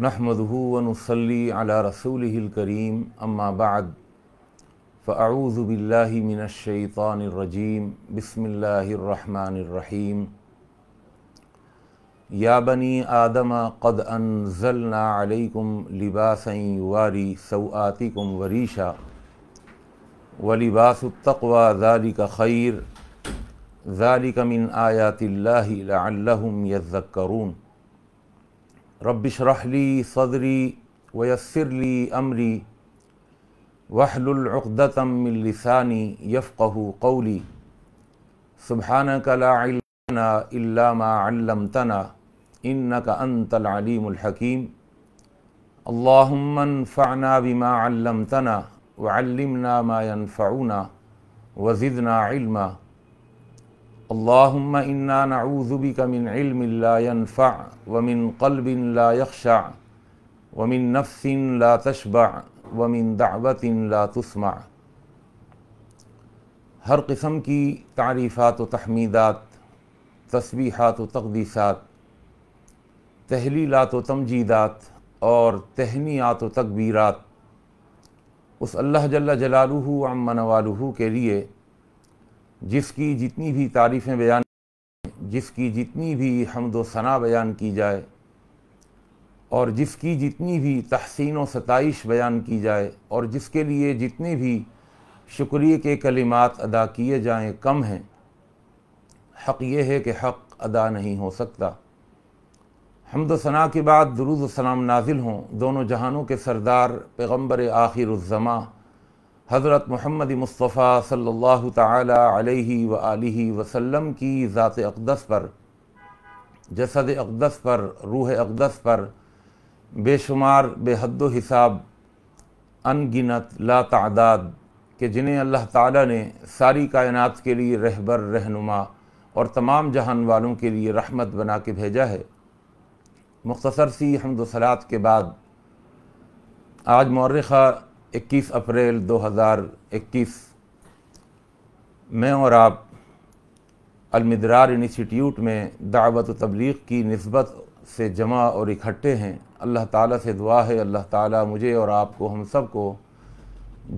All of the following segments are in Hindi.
نحمده ونصلي على رسوله الكريم أما بعد فأعوذ بالله من الشيطان الرجيم بسم الله الرحمن الرحيم يا بني آدم قد أنزلنا عليكم لباسا يواري سوآتكم وريشا ولباس التقوى ذلك خير ذلك من آيات الله لعلهم يذكرون رب اشرح لي صدري ويسر لي امري واحلل عقدة من لساني يفقه قولي سبحانك لا علم لنا الا ما علمتنا انك انت العليم الحكيم اللهم انفعنا بما علمتنا وعلمنا ما ينفعنا وزدنا علما اللهم इन्ना نعوذ بك من علم لا ينفع ومن قلب ला يخشع ومن نفس لا تشبع तशबा دعوة لا दावतिन ला हर किस्म की तारीफ़ात व तहमीदात तस्बीहात व तकदीसात तहलीलात व तमजीदात और तहनियात व तकबीरात उस अल्लाह जल्ला जलालू अमन वालू के लिए जिसकी जितनी भी तारीफ़ें बयान जिसकी जितनी भी हमदोसना सना बयान की जाए और जिसकी जितनी भी तहसीन व सतश बयान की जाए और जिसके लिए जितने भी शुक्रिया के कलिमात अदा किए जाएँ कम हैं हक़ ये है कि हक़ अदा नहीं हो सकता हमद सना के बाद दरुद सलाम नाजिल हों दोनों जहानों के सरदार पैगम्बर आखिर हज़रत मोहम्मद मुस्तफ़ा सल्लल्लाहु ताला अलैहि व आलिहि वसल्लम की ज़ात अकदस पर जसद अकदस पर रूह अकदस पर बेशुमार बेहद हिसाब अनगिनत ला तादाद के जिन्हें अल्लाह ताला ने सारी कायनात के लिए रहबर रहनुमा और तमाम जहान वालों के लिए रहमत बना के भेजा है मुख्तसर सी हमदसलात के बाद आज मौरख़ा 21 अप्रैल 2021 मैं और आप अलमदरार इंस्टीट्यूट में दावत तबलीग की नस्बत से जमा और इकट्ठे हैं अल्लाह ताला से दुआ है अल्लाह ताला मुझे और आपको हम सब को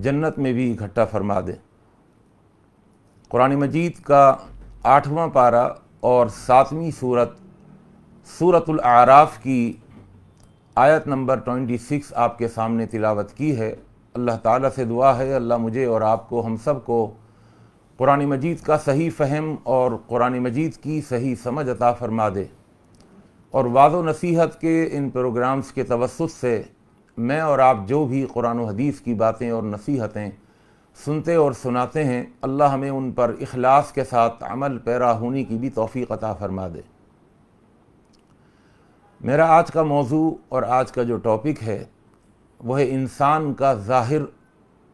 जन्नत में भी इकट्ठा फरमा दे कुरान मजीद का आठवां पारा और सातवीं सूरत सूरतुल आराफ की आयत नंबर 26 आपके सामने तिलावत की है अल्लाह ताला से दुआ है अल्लाह मुझे और आपको हम सब को कुरान मजीद का सही फ़हम और कुरान मजीद की सही समझ अता फरमा दे और वाजो नसीहत के इन प्रोग्राम्स के तवसत से मैं और आप जो भी कुरान हदीस की बातें और नसीहतें सुनते और सुनाते हैं अल्लाह हमें उन पर इखलास के साथ अमल पैरा होने की भी तोफ़ी अता फरमा दे मेरा आज का मौजू और आज का जो टॉपिक है वह इंसान का ज़ाहिर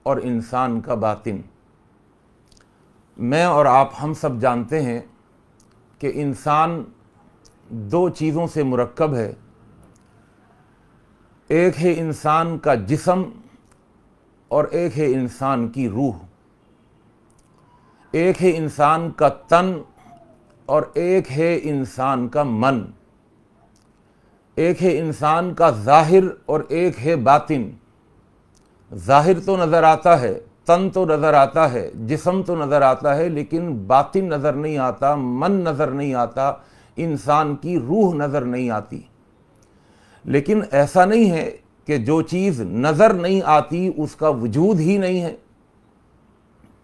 और इंसान का बातिन मैं और आप हम सब जानते हैं कि इंसान दो चीज़ों से मुरक्कब है एक है इंसान का जिसम और एक है इंसान की रूह एक है इंसान का तन और एक है इंसान का मन एक है इंसान का ज़ाहिर और एक है बातिन ज़ाहिर तो नज़र आता है तन तो नज़र आता है जिसम तो नज़र आता है लेकिन बातिन नज़र नहीं आता मन नज़र नहीं आता इंसान की रूह नज़र नहीं आती लेकिन ऐसा नहीं है कि जो चीज़ नज़र नहीं आती उसका वजूद ही नहीं है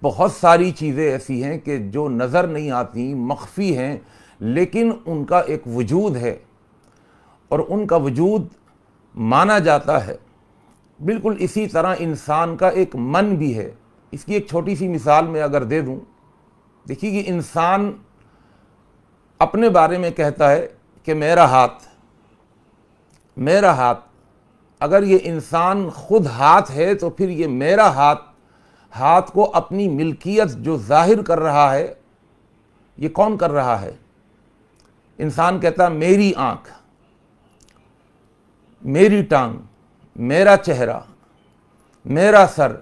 बहुत सारी चीज़ें ऐसी हैं कि जो नज़र नहीं आती मख्फी हैं लेकिन उनका एक वजूद है और उनका वजूद माना जाता है बिल्कुल इसी तरह इंसान का एक मन भी है इसकी एक छोटी सी मिसाल मैं अगर दे दूं देखिए कि इंसान अपने बारे में कहता है कि मेरा हाथ मेरा हाथ अगर ये इंसान खुद हाथ है तो फिर ये मेरा हाथ हाथ को अपनी मिल्कियत जो जाहिर कर रहा है ये कौन कर रहा है इंसान कहता मेरी आँख मेरी टांग मेरा चेहरा मेरा सर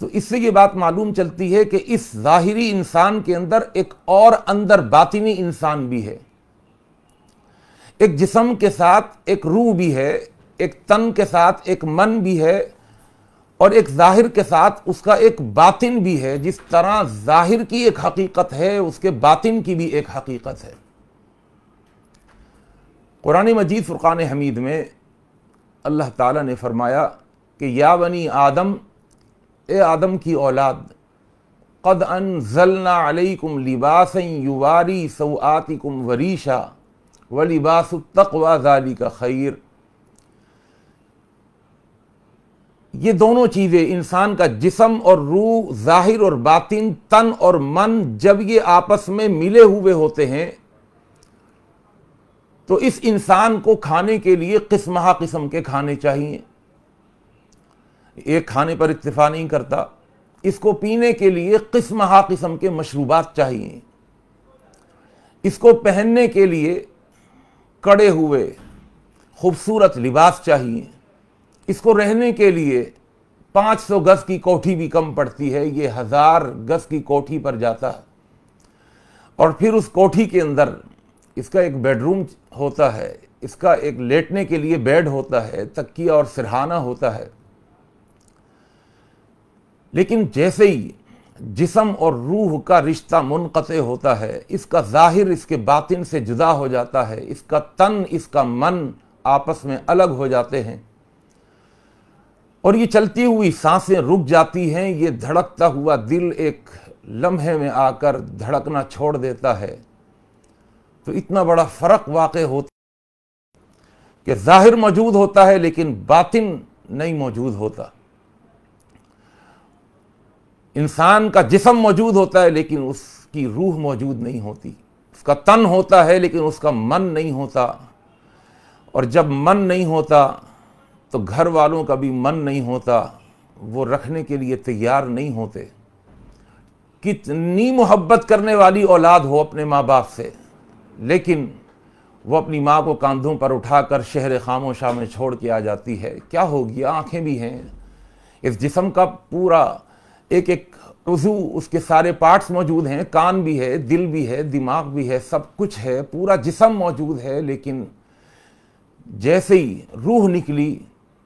तो इससे ये बात मालूम चलती है कि इस ज़ाहिरी इंसान के अंदर एक और अंदर बातिनी इंसान भी है एक जिसम के साथ एक रूह भी है एक तन के साथ एक मन भी है और एक ज़ाहिर के साथ उसका एक बातिन भी है जिस तरह ज़ाहिर की एक हकीकत है उसके बातिन की भी एक हकीकत है कुरान मजीद फ़ुरान हमीद में अल्लाह ताला ने फरमाया कि या बनी आदम ए आदम की औलाद कद अन कुम लिबास युवारी कुम वरीशा व लिबास तकवा जाली का खैर ये दोनों चीज़ें इंसान का जिसम और रूह ज़ाहिर और बातिन तन और मन जब ये आपस में मिले हुए होते हैं तो इस इंसान को खाने के लिए किस्म किस्म के खाने चाहिए एक खाने पर इतफा नहीं करता इसको पीने के लिए किस्म किस्म के मशरूबात चाहिए इसको पहनने के लिए कड़े हुए खूबसूरत लिबास चाहिए इसको रहने के लिए 500 गज की कोठी भी कम पड़ती है ये हज़ार गज की कोठी पर जाता है और फिर उस कोठी के अंदर इसका एक बेडरूम होता है इसका एक लेटने के लिए बेड होता है तकिया और सिरहाना होता है लेकिन जैसे ही जिसम और रूह का रिश्ता मुनक़ होता है इसका ज़ाहिर इसके बातिन से जुदा हो जाता है इसका तन इसका मन आपस में अलग हो जाते हैं और ये चलती हुई सांसें रुक जाती हैं ये धड़कता हुआ दिल एक लम्हे में आकर धड़कना छोड़ देता है तो इतना बड़ा फ़र्क वाक़ होता कि ज़ाहिर मौजूद होता है लेकिन बातिन नहीं मौजूद होता इंसान का जिसम मौजूद होता है लेकिन उसकी रूह मौजूद नहीं होती उसका तन होता है लेकिन उसका मन नहीं होता और जब मन नहीं होता तो घर वालों का भी मन नहीं होता वो रखने के लिए तैयार नहीं होते कितनी मोहब्बत करने वाली औलाद हो अपने माँ बाप से लेकिन वो अपनी माँ को कांधों पर उठाकर शहर खामोशा में छोड़ के आ जाती है क्या होगी आँखें भी हैं इस जिसम का पूरा एक एक उजू उसके सारे पार्ट्स मौजूद हैं कान भी है दिल भी है दिमाग भी है सब कुछ है पूरा जिसम मौजूद है लेकिन जैसे ही रूह निकली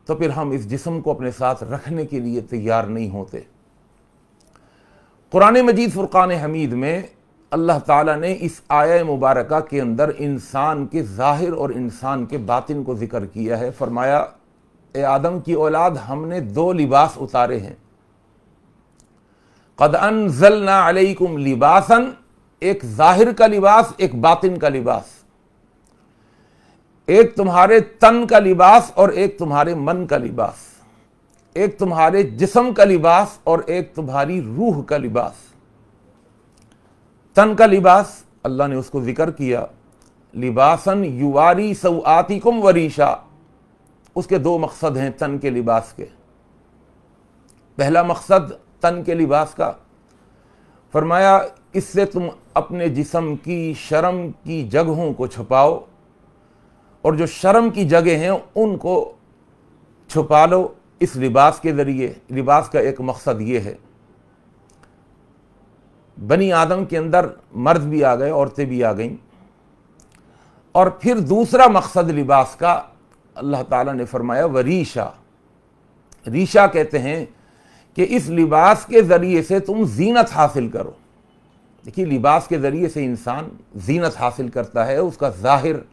तो फिर हम इस जिसम को अपने साथ रखने के लिए तैयार नहीं होते कुरान मजीद फ़ुरक़ान हमीद में अल्लाह ताला ने इस आय मुबारक के अंदर इंसान के ज़ाहिर और इंसान के बातिन को ज़िक्र किया है फरमाया ए आदम की औलाद हमने दो लिबास उतारे हैं कद अनजलना अलैकुम लिबासन एक ज़ाहिर का लिबास एक बातिन का लिबास एक तुम्हारे तन का लिबास और एक तुम्हारे मन का लिबास एक तुम्हारे जिसम का लिबास और एक तुम्हारी रूह का लिबास तन का लिबास अल्लाह ने उसको जिक्र किया लिबासन युवारी सऊआती कुम वरीशा उसके दो मकसद हैं तन के लिबास के पहला मकसद तन के लिबास का फरमाया इससे तुम अपने जिसम की शर्म की जगहों को छुपाओ और जो शर्म की जगह हैं उनको छुपा लो इस लिबास के ज़रिए लिबास का एक मकसद ये है बनी आदम के अंदर मर्द भी आ गए औरतें भी आ गईं और फिर दूसरा मकसद लिबास का अल्लाह ताला ने फरमाया व रीशा रीशा कहते हैं कि इस लिबास के ज़रिए से तुम जीनत हासिल करो देखिए लिबास के ज़रिए से इंसान जीनत हासिल करता है उसका ज़ाहिर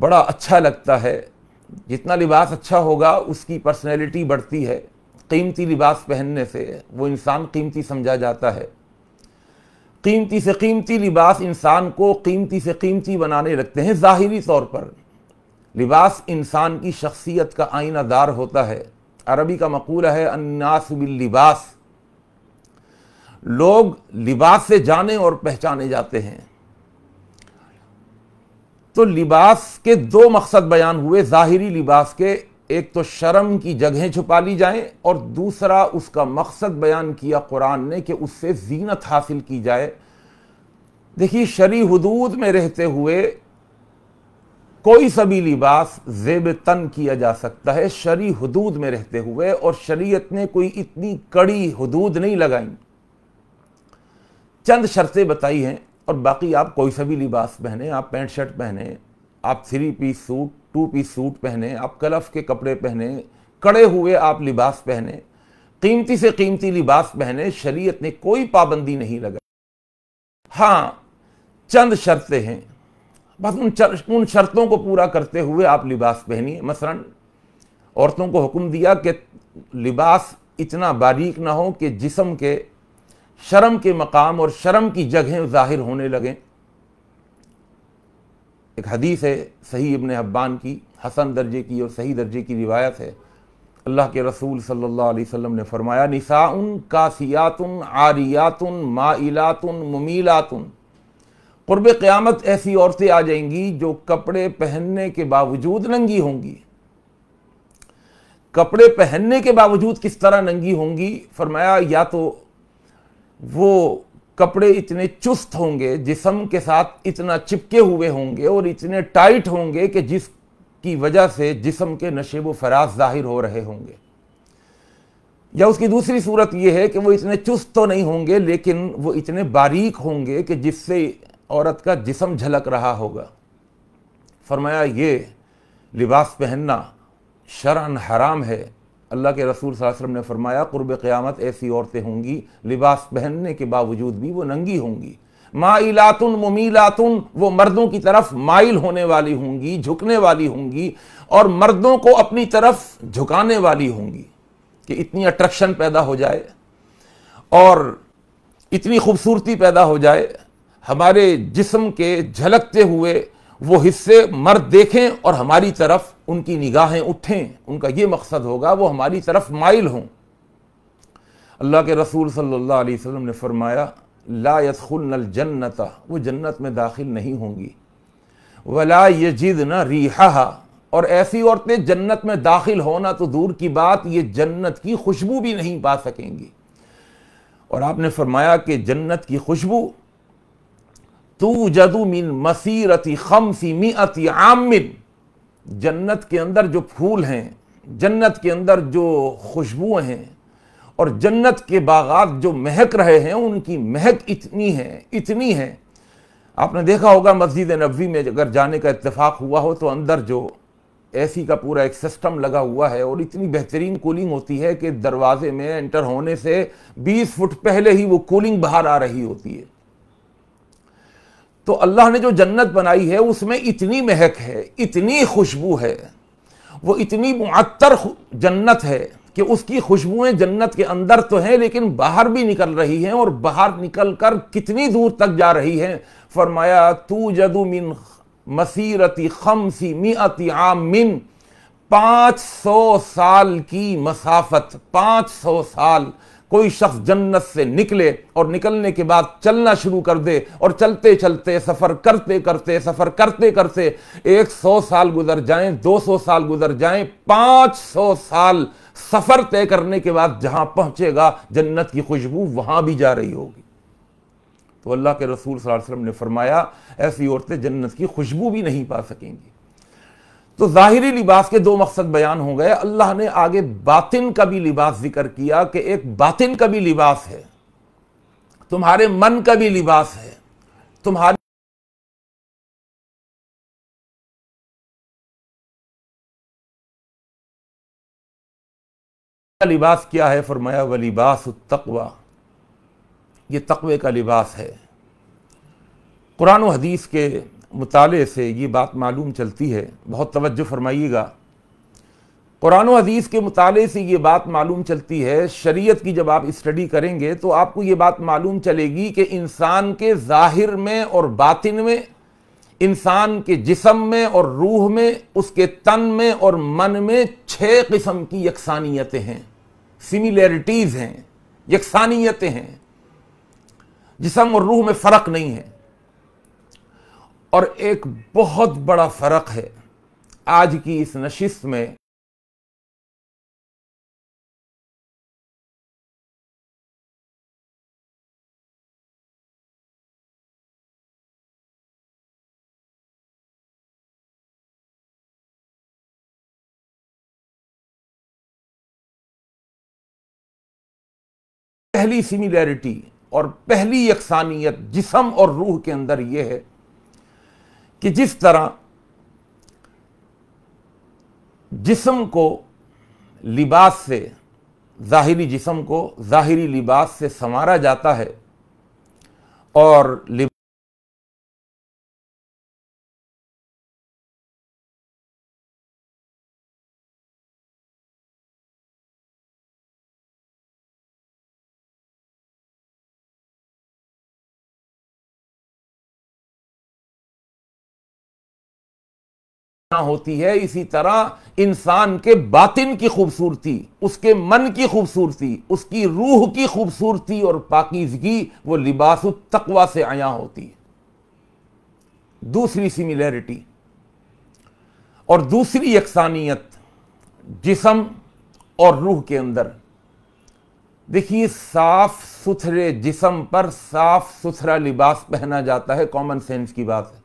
बड़ा अच्छा लगता है जितना लिबास अच्छा होगा उसकी पर्सनैलिटी बढ़ती है कीमती लिबास पहनने से वो इंसान कीमती समझा जाता है कीमती से कीमती लिबास इंसान को कीमती से कीमती बनाने लगते हैं ज़ाहरी तौर पर लिबास इंसान की शख्सियत का आइना दार होता है अरबी का मकूल है अन्नास बिल लिबास लोग लिबास से जाने और पहचाने जाते हैं तो लिबास के दो मकसद बयान हुए ज़ाहरी लिबास के एक तो शर्म की जगहें छुपा ली जाएं और दूसरा उसका मकसद बयान किया कुरान ने कि उससे जीनत हासिल की जाए देखिए शरी हदूद में रहते हुए कोई सभी लिबास जेब तन किया जा सकता है शरी हदूद में रहते हुए और शरीयत ने कोई इतनी कड़ी हदूद नहीं लगाई चंद शर्तें बताई हैं और बाकी आप कोई सा भी लिबास पहने आप पैंट शर्ट पहने आप three piece suit two piece suit पहने आप कलफ के कपड़े पहने कड़े हुए आप लिबास पहने कीमती से कीमती लिबास पहने शरीयत ने कोई पाबंदी नहीं लगाई हाँ चंद शर्तें हैं बस उन चर, उन शर्तों को पूरा करते हुए आप लिबास पहनिए मसलन औरतों को हुक्म दिया कि लिबास इतना बारीक ना हो कि जिसम के शर्म के मकाम और शर्म की जगह जाहिर होने लगें एक हदीस है सही इबन हब्बान की हसन दर्जे की और सही दर्जे की रिवायत है अल्लाह के रसूल सल्लल्लाहु अलैहि वसल्लम ने फरमाया निसाउन कासियातुन आरियातुन माइलातुन मुमीलातुन क़ुरब क़यामत ऐसी औरतें आ जाएंगी जो कपड़े पहनने के बावजूद नंगी होंगी कपड़े पहनने के बावजूद किस तरह नंगी होंगी फरमाया या तो वो कपड़े इतने चुस्त होंगे जिसम के साथ इतना चिपके हुए होंगे और इतने टाइट होंगे कि जिस की वजह से जिसम के नशेब व फराज जाहिर हो रहे होंगे या उसकी दूसरी सूरत यह है कि वो इतने चुस्त तो नहीं होंगे लेकिन वो इतने बारीक होंगे कि जिससे औरत का जिसम झलक रहा होगा फरमाया ये लिबास पहनना शरण हराम है अल्लाह के रसूल वसम ने फरमाया क़ुरब क़्यामत ऐसी औरतें होंगी लिबास पहनने के बावजूद भी वो नंगी होंगी माइलातुन मुमीलातुन वो मर्दों की तरफ माइल होने वाली होंगी झुकने वाली होंगी और मर्दों को अपनी तरफ झुकाने वाली होंगी कि इतनी अट्रैक्शन पैदा हो जाए और इतनी खूबसूरती पैदा हो जाए हमारे जिस्म के झलकते हुए वो हिस्से मर्द देखें और हमारी तरफ उनकी निगाहें उठें उनका ये मकसद होगा वो हमारी तरफ माइल हों अल्लाह के रसूल सल्लल्लाहु अलैहि वसल्लम ने फरमाया ला यसखुल जन्नत वो जन्नत में दाखिल नहीं होंगी वला यजिद न रिहा और ऐसी औरतें जन्नत में दाखिल होना तो दूर की बात ये जन्नत की खुशबू भी नहीं पा सकेंगी और आपने फरमाया कि जन्नत की खुशबू तू जदू मिन मसीरती खमसी मिअती आमिन जन्नत के अंदर जो फूल हैं जन्नत के अंदर जो खुशबुएं हैं और जन्नत के बागात जो महक रहे हैं उनकी महक इतनी है इतनी है आपने देखा होगा मस्जिद नबी में अगर जाने का इतफ़ाक़ हुआ हो तो अंदर जो एसी का पूरा एक सिस्टम लगा हुआ है और इतनी बेहतरीन कूलिंग होती है कि दरवाजे में एंटर होने से 20 फुट पहले ही वो कूलिंग बाहर आ रही होती है तो अल्लाह ने जो जन्नत बनाई है उसमें इतनी महक है इतनी खुशबू है वो इतनी मुअत्तर जन्नत है कि उसकी खुशबुएं जन्नत के अंदर तो हैं लेकिन बाहर भी निकल रही हैं और बाहर निकल कर कितनी दूर तक जा रही हैं फरमाया तू जदू मिन मसीरती खमसी मियाती आम मिन पाँच सौ साल की मसाफत पाँच सौ साल कोई शख्स जन्नत से निकले और निकलने के बाद चलना शुरू कर दे और चलते चलते सफ़र करते करते सफ़र करते करते एक सौ साल गुजर जाएं दो सौ साल गुजर जाएं पाँच सौ साल सफ़र तय करने के बाद जहां पहुंचेगा जन्नत की खुशबू वहां भी जा रही होगी तो अल्लाह के रसूल वसल्लम ने फरमाया ऐसी औरतें जन्नत की खुशबू भी नहीं पा सकेंगी तो ज़ाहरी लिबास के दो मकसद बयान हो गए अल्लाह ने आगे बातिन का भी लिबास जिक्र किया कि एक बातिन का भी लिबास है तुम्हारे मन का भी लिबास है तुम्हारे लिबास क्या है फरमाया व लिबास तकवा ये तकवे का लिबास है कुरान हदीस के मुताले से ये बात मालूम चलती है बहुत तवज्जो फरमाइएगा कुरान हदीस के मुताले से ये बात मालूम चलती है शरीयत की जब आप स्टडी करेंगे तो आपको ये बात मालूम चलेगी कि इंसान के ज़ाहिर में और बातिन में इंसान के जिसम में और रूह में उसके तन में और मन में छः किस्म की यकसानियतें हैं सिमिलैरिटीज़ हैं यकसानियतें हैं जिसम और रूह में फ़र्क नहीं है और एक बहुत बड़ा फर्क है आज की इस नशिस्त में पहली सिमिलैरिटी और पहली यकसानियत जिसम और रूह के अंदर यह है कि जिस तरह जिसम को लिबास से ज़ाहिरी जिसम को ज़ाहिरी लिबास से संवारा जाता है और लिबास होती है इसी तरह इंसान के बातिन की खूबसूरती उसके मन की खूबसूरती उसकी रूह की खूबसूरती और पाकिजगी वो लिबास तकवा से आया होती है दूसरी सिमिलैरिटी और दूसरी यकसानियत जिसम और रूह के अंदर देखिए साफ सुथरे जिसम पर साफ सुथरा लिबास पहना जाता है कॉमन सेंस की बात है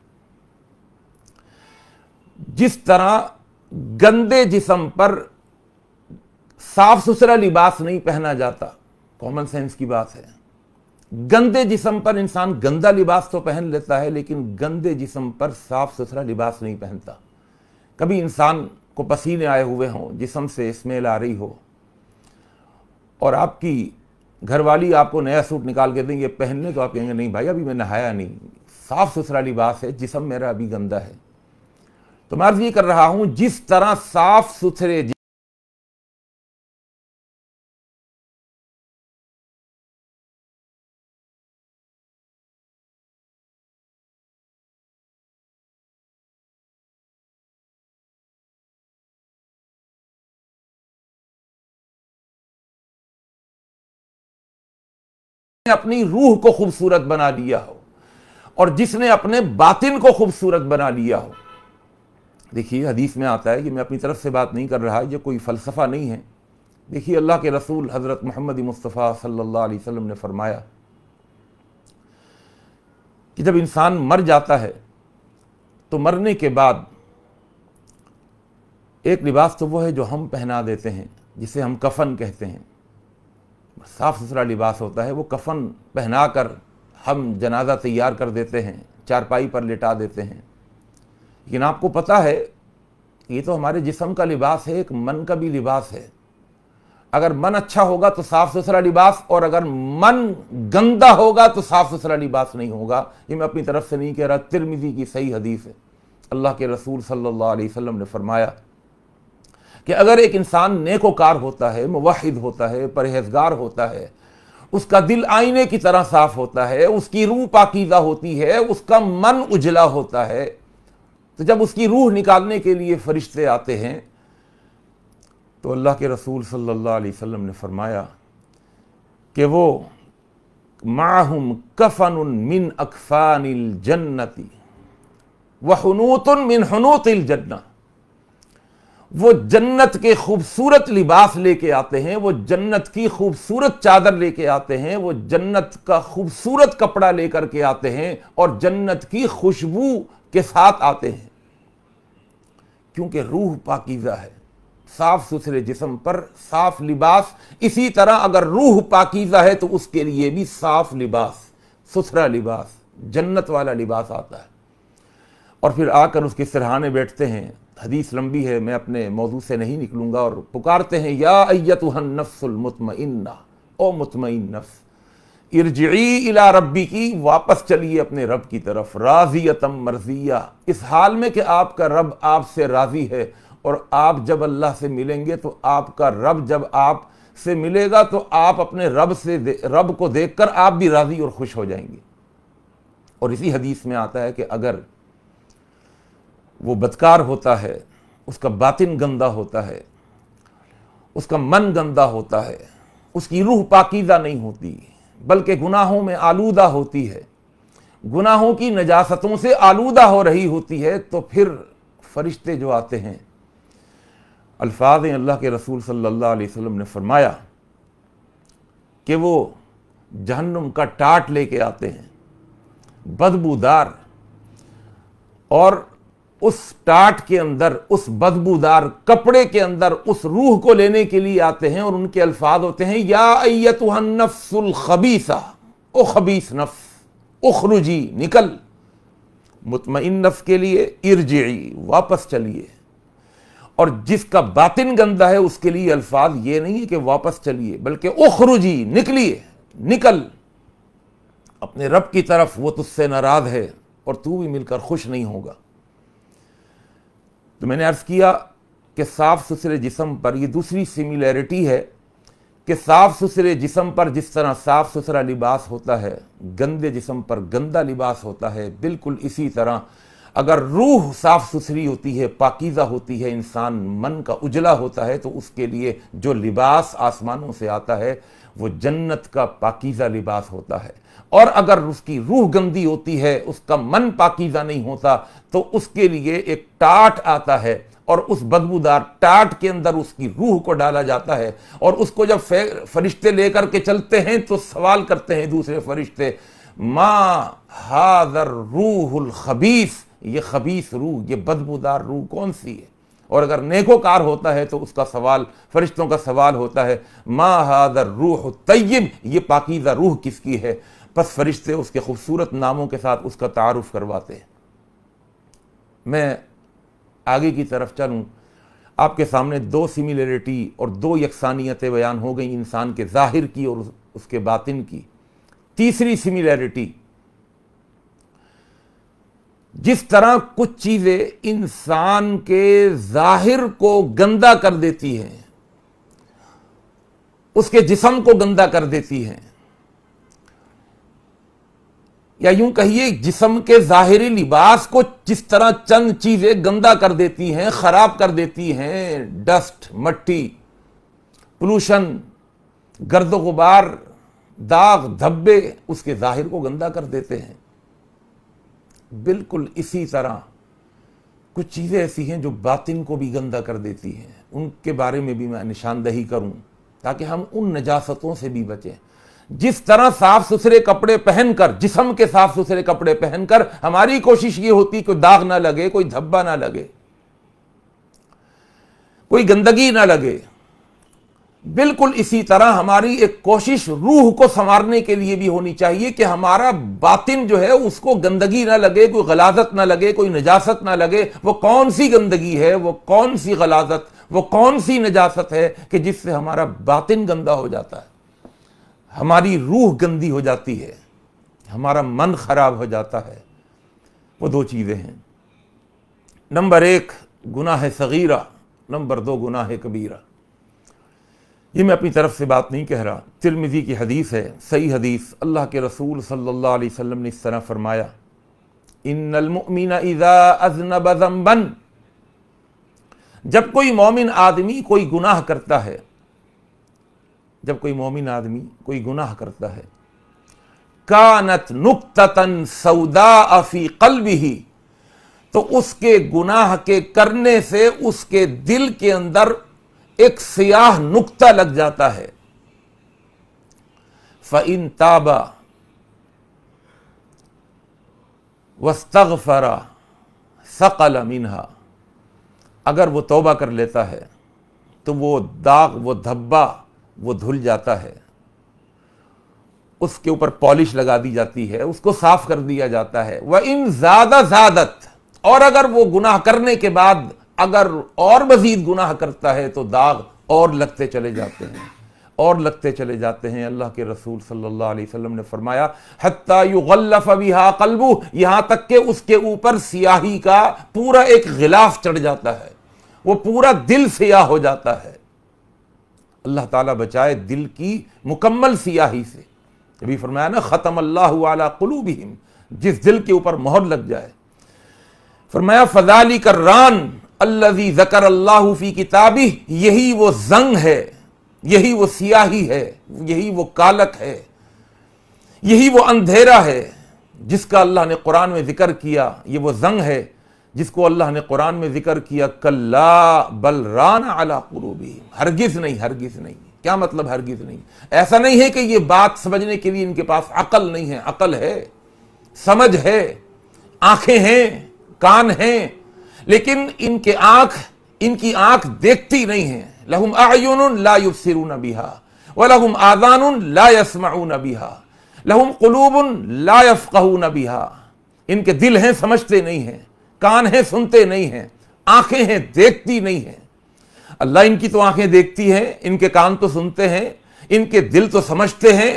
जिस तरह गंदे जिसम पर साफ सुथरा लिबास नहीं पहना जाता कॉमन सेंस की बात है गंदे जिसम पर इंसान गंदा लिबास तो पहन लेता है लेकिन गंदे जिसम पर साफ सुथरा लिबास नहीं पहनता कभी इंसान को पसीने आए हुए हों जिसम से स्मेल आ रही हो और आपकी घरवाली आपको नया सूट निकाल के देंगे पहनने तो आप कहेंगे नहीं भाई अभी मैं नहाया नहीं साफ सुथरा लिबास है जिसम मेरा अभी गंदा है तो मैं अर्ज ये कर रहा हूं जिस तरह साफ सुथरे अपनी रूह को खूबसूरत बना लिया हो और जिसने अपने बातिन को खूबसूरत बना लिया हो देखिए हदीस में आता है कि मैं अपनी तरफ से बात नहीं कर रहा ये कोई फ़लसफ़ा नहीं है देखिए अल्लाह के रसूल हज़रत मोहम्मद मुस्तफ़ा सल्ला वसम ने फरमाया कि जब इंसान मर जाता है तो मरने के बाद एक लिबास तो वो है जो हम पहना देते हैं जिसे हम कफन कहते हैं साफ़ सुथरा लिबास होता है वो कफन पहना कर हम जनाजा तैयार कर देते हैं चारपाई पर लिटा देते हैं लेकिन आपको पता है ये तो हमारे जिसम का लिबास है एक मन का भी लिबास है अगर मन अच्छा होगा तो साफ सुथरा लिबास और अगर मन गंदा होगा तो साफ सुथरा लिबास नहीं होगा ये मैं अपनी तरफ से नहीं कह रहा तिरमिजी की सही हदीस है अल्लाह के रसूल सल्लल्लाहु अलैहि वसल्लम ने फरमाया कि अगर एक इंसान नेकोकार होता है मुवाहिद होता है परहेजगार होता है उसका दिल आईने की तरह साफ होता है उसकी रूह पाकिजा होती है उसका मन उजला होता है तो जब उसकी रूह निकालने के लिए फरिश्ते आते हैं तो अल्लाह के रसूल सल्लल्लाहु अलैहि वसल्लम ने फरमाया कि वो माहुम कफन मिन अकफान जन्नती वहनूतन मिन हनूत जन्ना वो जन्नत के खूबसूरत लिबास लेके आते हैं वो जन्नत की खूबसूरत चादर लेके आते हैं वो जन्नत का खूबसूरत कपड़ा लेकर के आते हैं और जन्नत की खुशबू के साथ आते हैं क्योंकि रूह पाकिज़ा है साफ सुथरे जिसम पर साफ लिबास इसी तरह अगर रूह पाकिज़ा है तो उसके लिए भी साफ लिबास सुथरा लिबास जन्नत वाला लिबास आता है और फिर आकर उसके सिरहाने बैठते हैं हदीस लंबी है मैं अपने मौजू से नहीं निकलूंगा और पुकारते हैं या अयतुहन नफ्सुलमतमन्ना ओ मुतमिन नफ्स इर्जी इला रबी की वापस चलिए अपने रब की तरफ राजियतम मर्जिया इस हाल में कि आपका रब आपसे राज़ी है और आप जब अल्लाह से मिलेंगे तो आपका रब जब आप से मिलेगा तो आप अपने रब से रब को देखकर आप भी राज़ी और खुश हो जाएंगे और इसी हदीस में आता है कि अगर वो बदकार होता है उसका बातिन गंदा होता है उसका मन गंदा होता है उसकी रूह पाकिदा नहीं होती बल्कि गुनाहों में आलूदा होती है गुनाहों की नजासतों से आलूदा हो रही होती है तो फिर फरिश्ते जो आते हैं अल्फाज अल्लाह के रसूल सल्लल्लाहु अलैहि वसल्लम ने फरमाया कि वो जहन्नुम का टाट लेके आते हैं बदबूदार और उस टाट के अंदर उस बदबूदार कपड़े के अंदर उस रूह को लेने के लिए आते हैं और उनके अल्फाज होते हैं या नफ्सुल खबीसा ओ खबीस नफ्स उखरुजी निकल मुतमिन नफ्स के लिए इर्जी वापस चलिए और जिसका बातिन गंदा है उसके लिए अल्फाज ये नहीं है कि वापस चलिए बल्कि उखरुजी निकलिए निकल अपने रब की तरफ वो तुझसे नाराज है और तू भी मिलकर खुश नहीं होगा तो मैंने अर्ज़ किया कि साफ़ सुथरे जिसम पर यह दूसरी सिमिलैरिटी है कि साफ़ सुथरे जिसम पर जिस तरह साफ़ सुथरा लिबास होता है गंदे जिसम पर गंदा लिबास होता है बिल्कुल इसी तरह अगर रूह साफ़ सुथरी होती है पाकिज़ा होती है इंसान मन का उजला होता है तो उसके लिए जो लिबास आसमानों से आता है वो जन्नत का पाकिज़ा लिबास होता है और अगर उसकी रूह गंदी होती है उसका मन पाकिजा नहीं होता तो उसके लिए एक टाट आता है और उस बदबूदार टाट के अंदर उसकी रूह को डाला जाता है और उसको जब फरिश्ते लेकर के चलते हैं तो सवाल करते हैं दूसरे फरिश्ते माँ हाजर रूहुल खबीस ये खबीस रूह ये बदबूदार रूह कौन सी है और अगर नेकोकार होता है तो उसका सवाल फरिश्तों का सवाल होता है माँ हादर रूह तय्यब ये पाकिज़ा रूह किसकी है बस फरिश्ते उसके खूबसूरत नामों के साथ उसका तारुफ करवाते हैं मैं आगे की तरफ चलूँ आपके सामने दो सिमिलरिटी और दो यकसानियतें बयान हो गई इंसान के ज़ाहिर की और उसके बातिन की तीसरी सिमिलरिटी जिस तरह कुछ चीज़ें इंसान के ज़ाहिर को गंदा कर देती हैं उसके जिसम को गंदा कर देती हैं या यूं कहिए जिसम के ज़ाहरी लिबास को जिस तरह चंद चीज़ें गंदा कर देती हैं ख़राब कर देती हैं डस्ट मट्टी पोलूशन गर्द गुबार दाग धब्बे उसके ज़ाहिर को गंदा कर देते हैं बिल्कुल इसी तरह कुछ चीज़ें ऐसी हैं जो बातिन को भी गंदा कर देती हैं उनके बारे में भी मैं निशानदही करूं ताकि हम उन नजासतों से भी बचें जिस तरह साफ सुथरे कपड़े पहनकर जिसम के साफ सुथरे कपड़े पहनकर हमारी कोशिश ये होती कोई दाग ना लगे कोई धब्बा ना लगे कोई गंदगी ना लगे बिल्कुल इसी तरह हमारी एक कोशिश रूह को संवारने के लिए भी होनी चाहिए कि हमारा बातिन जो है उसको गंदगी ना लगे कोई गलाजत ना लगे कोई नजासत ना लगे वो कौन सी गंदगी है वो कौन सी गलाजत वो कौन सी नजासत है कि जिससे हमारा बातिन गंदा हो जाता है हमारी रूह गंदी हो जाती है हमारा मन खराब हो जाता है वो दो चीज़ें हैं नंबर एक गुनाह है सगीरा नंबर दो गुनाह है कबीरा ये मैं अपनी तरफ से बात नहीं कह रहा तिरमिजी की हदीस है सही हदीस अल्लाह के रसूल सल्लल्लाहु अलैहि वसल्लम ने इस तरह फरमाया इन्नमीना इज़ा अजनब जम्बन जब कोई मोमिन आदमी कोई गुनाह करता है जब कोई मोमिन आदमी कोई गुनाह करता है कानत नुकतन सऊदा अफी कल ही तो उसके गुनाह के करने से उसके दिल के अंदर एक सियाह नुकता लग जाता है फ़िन ताबा वस्तगफरा सकल मिनहा अगर वो तौबा कर लेता है तो वो दाग वो धब्बा वो धुल जाता है उसके ऊपर पॉलिश लगा दी जाती है उसको साफ कर दिया जाता है वह इन ज्यादा ज्यादत और अगर वो गुनाह करने के बाद अगर और मजीद गुनाह करता है तो दाग और लगते चले जाते हैं और लगते चले जाते हैं अल्लाह के रसूल सल्लल्लाहु अलैहि वसल्लम ने फरमाया हत्ता युगल्लफ बिहा कलबू यहां तक के उसके ऊपर सियाही का पूरा एक गिलाफ चढ़ जाता है वो पूरा दिल सियाह हो जाता है अल्लाह ताला बचाए दिल की मुकम्मल सियाही से अभी फरमाया ना ख़त्म अल्लाह आला कलूबहिम जिस दिल के ऊपर मोहर लग जाए फरमाया फजाली रान अल्लजी जकर अल्लाहु फ़ी किताबी यही वो जंग है यही वो सियाही है यही वो कालक है यही वो अंधेरा है जिसका अल्लाह ने कुरान में जिक्र किया ये वो जंग है जिसको अल्लाह ने कुरान में जिक्र किया कल्ला बलरान अला कुरूबी हरगिज नहीं हरगिज नहीं क्या मतलब हरगिज नहीं ऐसा नहीं है कि ये बात समझने के लिए इनके पास अकल नहीं है अकल है समझ है आंखें हैं कान हैं लेकिन इनके आंख इनकी आंख देखती नहीं है लहुम आयुन ला युबसिरून बिहा व लहुम आजान ला यसमाउन बिहा लहुम कलूब ला यफ़क़हून बिहा इनके दिल हैं समझते नहीं हैं कान है सुनते नहीं हैं आंखें हैं देखती नहीं हैं अल्लाह इनकी तो आंखें देखती हैं इनके कान तो सुनते हैं इनके दिल तो समझते हैं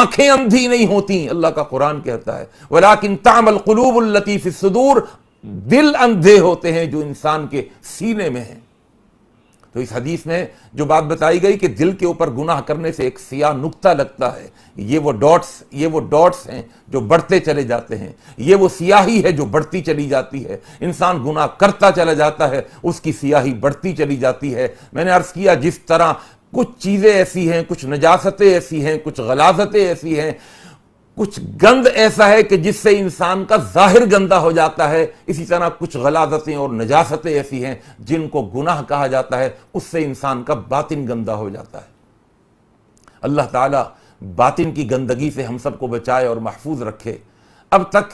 आंखें अंधी नहीं होती अल्लाह का कुरान कहता है वला किन तामल सुदूर दिल अंधे होते हैं जो इंसान के सीने में हैं तो इस हदीस में जो बात बताई गई कि दिल के ऊपर गुनाह करने से एक सिया नुकता लगता है ये वो डॉट्स ये वो डॉट्स हैं जो बढ़ते चले जाते हैं ये वो सियाही है जो बढ़ती चली जाती है इंसान गुनाह करता चला जाता है उसकी सियाही बढ़ती चली जाती है मैंने अर्ज किया जिस तरह कुछ चीज़ें ऐसी हैं कुछ नजासतें ऐसी हैं कुछ गलाजतें ऐसी हैं कुछ गंद ऐसा है कि जिससे इंसान का जाहिर गंदा हो जाता है इसी तरह कुछ गलाजतें और नजासतें ऐसी हैं जिनको गुनाह कहा जाता है उससे इंसान का बातिन गंदा हो जाता है अल्लाह ताला बातिन की गंदगी से हम सबको बचाए और महफूज रखे अब तक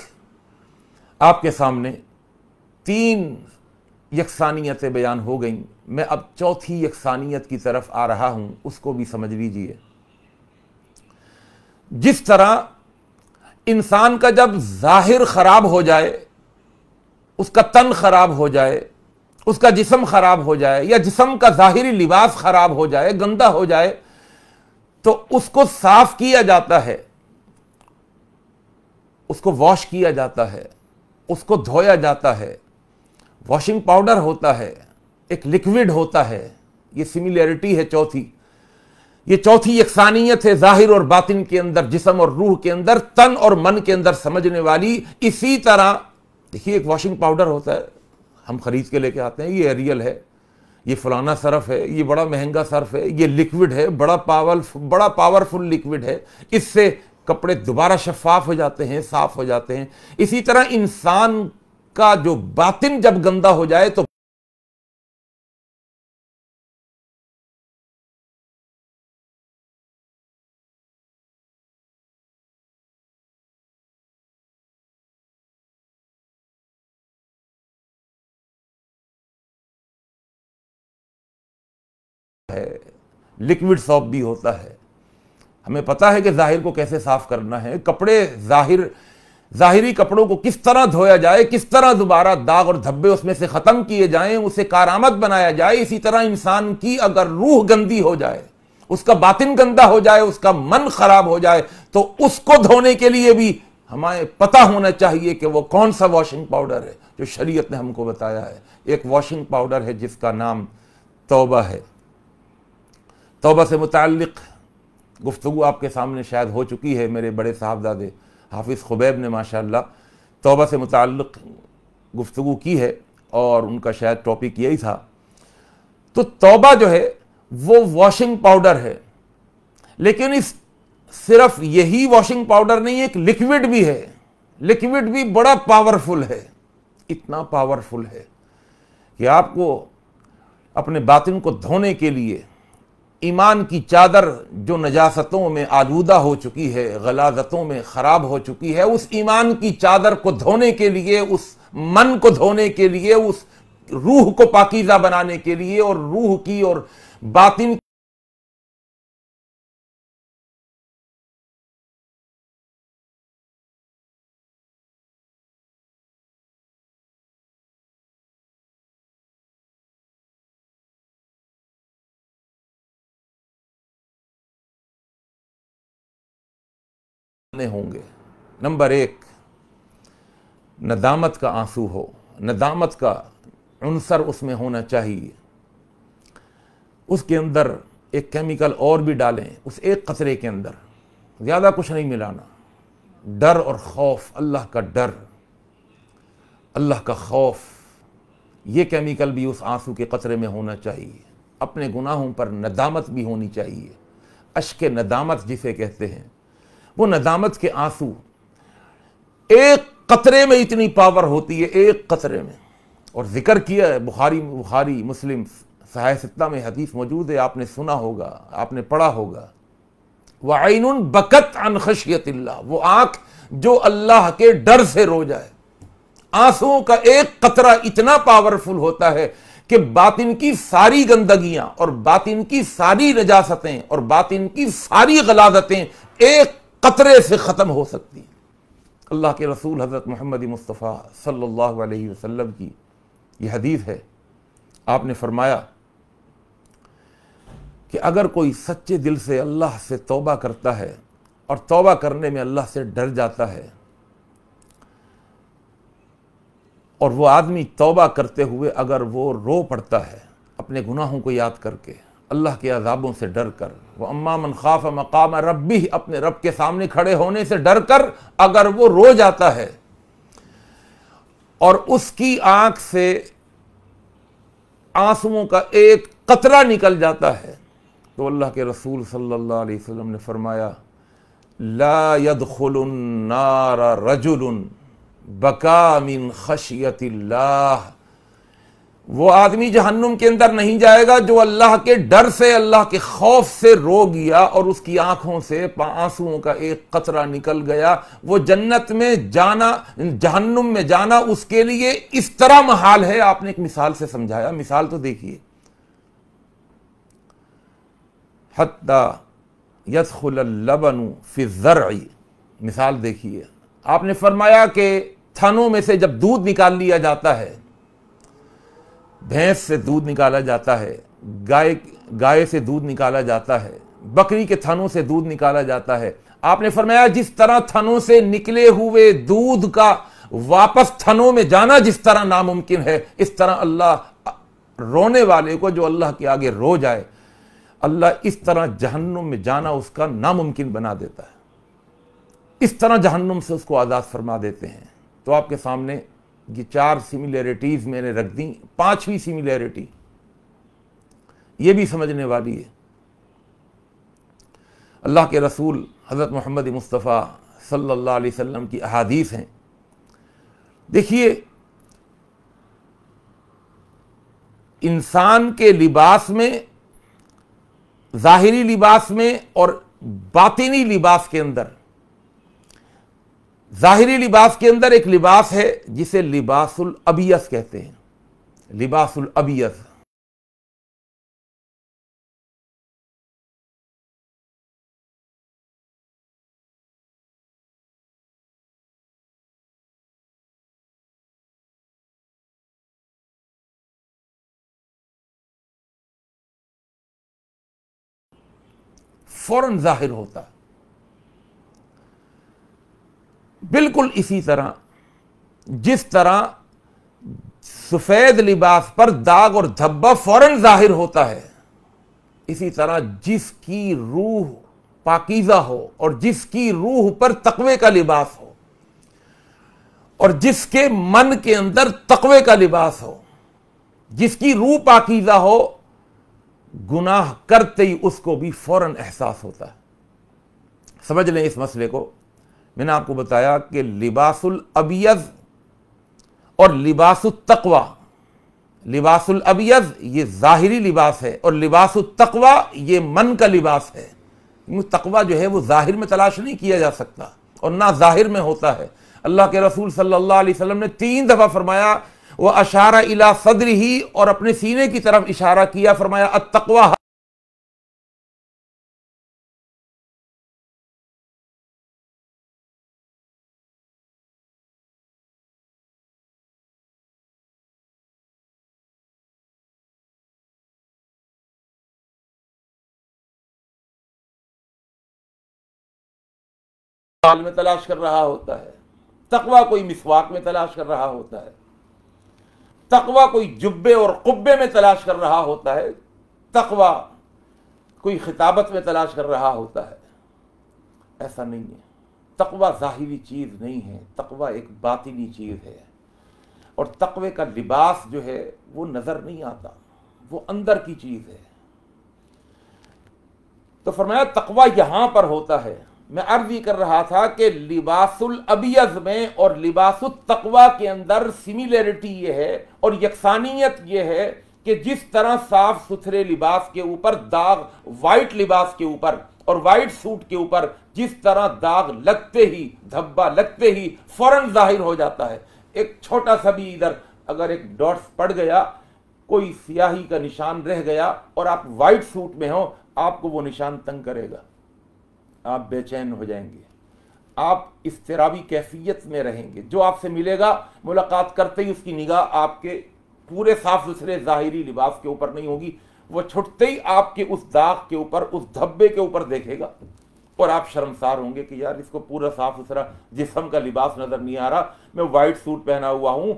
आपके सामने तीन यकसानियतें बयान हो गई मैं अब चौथी यकसानियत की तरफ आ रहा हूं उसको भी समझ लीजिए जिस तरह इंसान का जब जाहिर खराब हो जाए उसका तन खराब हो जाए उसका जिसम खराब हो जाए या जिसम का जाहिरी लिबास खराब हो जाए गंदा हो जाए तो उसको साफ किया जाता है उसको वॉश किया जाता है उसको धोया जाता है वॉशिंग पाउडर होता है एक लिक्विड होता है ये सिमिलैरिटी है चौथी ये चौथी यकसानियत है जाहिर और बातिन के अंदर जिसम और रूह के अंदर तन और मन के अंदर समझने वाली इसी तरह देखिए एक वॉशिंग पाउडर होता है हम खरीद के लेके आते हैं ये एरियल है ये फलाना सर्फ है ये बड़ा महंगा सर्फ है ये लिक्विड है बड़ा पावर बड़ा पावरफुल लिक्विड है इससे कपड़े दोबारा शफाफ हो जाते हैं साफ हो जाते हैं इसी तरह इंसान का जो बातिन जब गंदा हो जाए तो है लिक्विड सॉप भी होता है हमें पता है कि ज़ाहिर को कैसे साफ करना है कपड़े ज़ाहिर ज़ाहिरी कपड़ों को किस तरह धोया जाए किस तरह दोबारा दाग और धब्बे उसमें से ख़त्म किए जाएं उसे कारामद बनाया जाए इसी तरह इंसान की अगर रूह गंदी हो जाए उसका बातिन गंदा हो जाए उसका मन खराब हो जाए तो उसको धोने के लिए भी हमें पता होना चाहिए कि वो कौन सा वॉशिंग पाउडर है जो शरीयत ने हमको बताया है एक वॉशिंग पाउडर है जिसका नाम तोबा है तोबा से मुतल गुफ्तु आपके सामने शायद हो चुकी है मेरे बड़े साहबजादे हाफिज़ खुबैब ने माशा तोबा से मुतक गुफ्तु की है और उनका शायद टॉपिक यही था तो तोबा जो है वो वॉशिंग पाउडर है लेकिन इस सिर्फ यही वॉशिंग पाउडर नहीं एक लिक्विड भी है लिक्विड भी बड़ा पावरफुल है इतना पावरफुल है कि आपको अपने बातिन को धोने के लिए ईमान की चादर जो नजासतों में आलूदा हो चुकी है गलाजतों में खराब हो चुकी है उस ईमान की चादर को धोने के लिए उस मन को धोने के लिए उस रूह को पाकिजा बनाने के लिए और रूह की और बातिन कितने होंगे नंबर एक नदामत का आंसू हो नदामत का अनसर उसमें होना चाहिए उसके अंदर एक केमिकल और भी डालें उस एक कचरे के अंदर ज़्यादा कुछ नहीं मिलाना डर और खौफ अल्लाह का डर अल्लाह का खौफ ये केमिकल भी उस आंसू के कचरे में होना चाहिए अपने गुनाहों पर नदामत भी होनी चाहिए अश्क नदामत जिसे कहते हैं वो नदामत के आंसू एक कतरे में इतनी पावर होती है एक कतरे में और जिक्र किया है बुखारी बुखारी मुस्लिम सहाय सत्ता में हदीस मौजूद है आपने सुना होगा आपने पढ़ा होगा वह आइन बकत अनखशियत वो आंख जो अल्लाह के डर से रो जाए आंसुओं का एक कतरा इतना पावरफुल होता है कि बातिन की सारी गंदगियां और बातिन की सारी नजासतें और बातिन की सारी गलाजतें एक कतरे से ख़त्म हो सकती अल्लाह के रसूल हज़रत मोहम्मद मुस्तफ़ा सल्लल्लाहु अलैहि वसल्लम की यह हदीस है आपने फरमाया कि अगर कोई सच्चे दिल से अल्लाह से तोबा करता है और तोबा करने में अल्लाह से डर जाता है और वो आदमी तोबा करते हुए अगर वो रो पड़ता है अपने गुनाहों को याद करके अल्लाह के अजाबों से डर कर वह अम्मा मन खाफ मकाम भी अपने रब के सामने खड़े होने से डर कर अगर वो रो जाता है और उसकी आंख से आंसुओं का एक कतरा निकल जाता है तो अल्लाह के रसूल सल्लल्लाहु अलैहि वसल्लम ने फरमाया ला यदखुलुन नारा रजुलन बका मिन खशियतिल्लाह वो आदमी जहन्नुम के अंदर नहीं जाएगा जो अल्लाह के डर से अल्लाह के खौफ से रो गया और उसकी आंखों से आंसुओं का एक कतरा निकल गया वो जन्नत में जाना जहन्नुम में जाना उसके लिए इस तरह महाल है आपने एक मिसाल से समझाया मिसाल तो देखिए हत्ता फिजर फिजरई मिसाल देखिए आपने फरमाया कि थनों में से जब दूध निकाल लिया जाता है भैंस से दूध निकाला जाता है गाय गाय से दूध निकाला जाता है बकरी के थनों से दूध निकाला जाता है आपने फरमाया जिस तरह थनों से निकले हुए दूध का वापस थनों में जाना जिस तरह नामुमकिन है इस तरह अल्लाह रोने वाले को जो अल्लाह के आगे रो जाए अल्लाह इस तरह जहन्नुम में जाना उसका नामुमकिन बना देता है इस तरह जहन्नुम से उसको आज़ाद फरमा देते हैं तो आपके सामने ये चार सिमिलैरिटीज़ मैंने रख दी पांचवी सिमिलैरिटी ये भी समझने वाली है अल्लाह के रसूल हज़रत मोहम्मद मुस्तफ़ा सल्लल्लाहु अलैहि वसल्लम की अहादीस हैं देखिए इंसान के लिबास में ज़ाहरी लिबास में और बातिनी लिबास के अंदर ज़ाहरी लिबास के अंदर एक लिबास है जिसे लिबासुल अबियस कहते हैं लिबासुल अबियस फौरन जाहिर होता है बिल्कुल इसी तरह जिस तरह सफ़ेद लिबास पर दाग और धब्बा फौरन जाहिर होता है इसी तरह जिसकी रूह पाकिज़ा हो और जिसकी रूह पर तकवे का लिबास हो और जिसके मन के अंदर तकवे का लिबास हो जिसकी रूह पाकीजा हो गुनाह करते ही उसको भी फौरन एहसास होता है समझ लें इस मसले को मैंने आपको बताया कि लिबासुल अबियज और लिबासुल तकवा लिबासुल अबियज ये जाहिरी लिबास है और लिबासुल तकवा ये मन का लिबास है तकवा जो है वो ज़ाहिर में तलाश नहीं किया जा सकता और ना ज़ाहिर में होता है अल्लाह के रसूल सल्लल्लाहु अलैहि वसल्लम ने तीन दफ़ा फरमाया वह अशारा इला सदर ही और अपने सीने की तरफ इशारा किया फरमाया अतवा कुरान में तलाश कर रहा होता है तकवा कोई मिसवाक में तलाश कर रहा होता है तकवा कोई जुब्बे और कुब्बे में तलाश कर रहा होता है तकवा कोई खिताबत में तलाश कर रहा होता है ऐसा नहीं है तकवा ज़ाहिरी चीज़ नहीं है तकवा एक बातिनी चीज़ है और तकवे का लिबास जो है वो नज़र नहीं आता वो अंदर की चीज़ है तो फरमाया तकवा यहाँ पर होता है मैं अर्ज कर रहा था कि लिबासुल अबियज में और लिबासुल तकवा के अंदर सिमिलरिटी ये है और यकसानियत ये है कि जिस तरह साफ सुथरे लिबास के ऊपर दाग वाइट लिबास के ऊपर और वाइट सूट के ऊपर जिस तरह दाग लगते ही धब्बा लगते ही फौरन जाहिर हो जाता है एक छोटा सा भी इधर अगर एक डॉट्स पड़ गया कोई सियाही का निशान रह गया और आप वाइट सूट में हो आपको वो निशान तंग करेगा आप बेचैन हो जाएंगे आप इस तराबी कैफियत में रहेंगे जो आपसे मिलेगा मुलाकात करते ही उसकी निगाह आपके पूरे साफ सुथरे ज़ाहरी लिबास के ऊपर नहीं होगी वो छुटते ही आपके उस दाग के ऊपर उस धब्बे के ऊपर देखेगा और आप शर्मसार होंगे कि यार इसको पूरा साफ सुथरा जिसम का लिबास नज़र नहीं आ रहा मैं वाइट सूट पहना हुआ हूं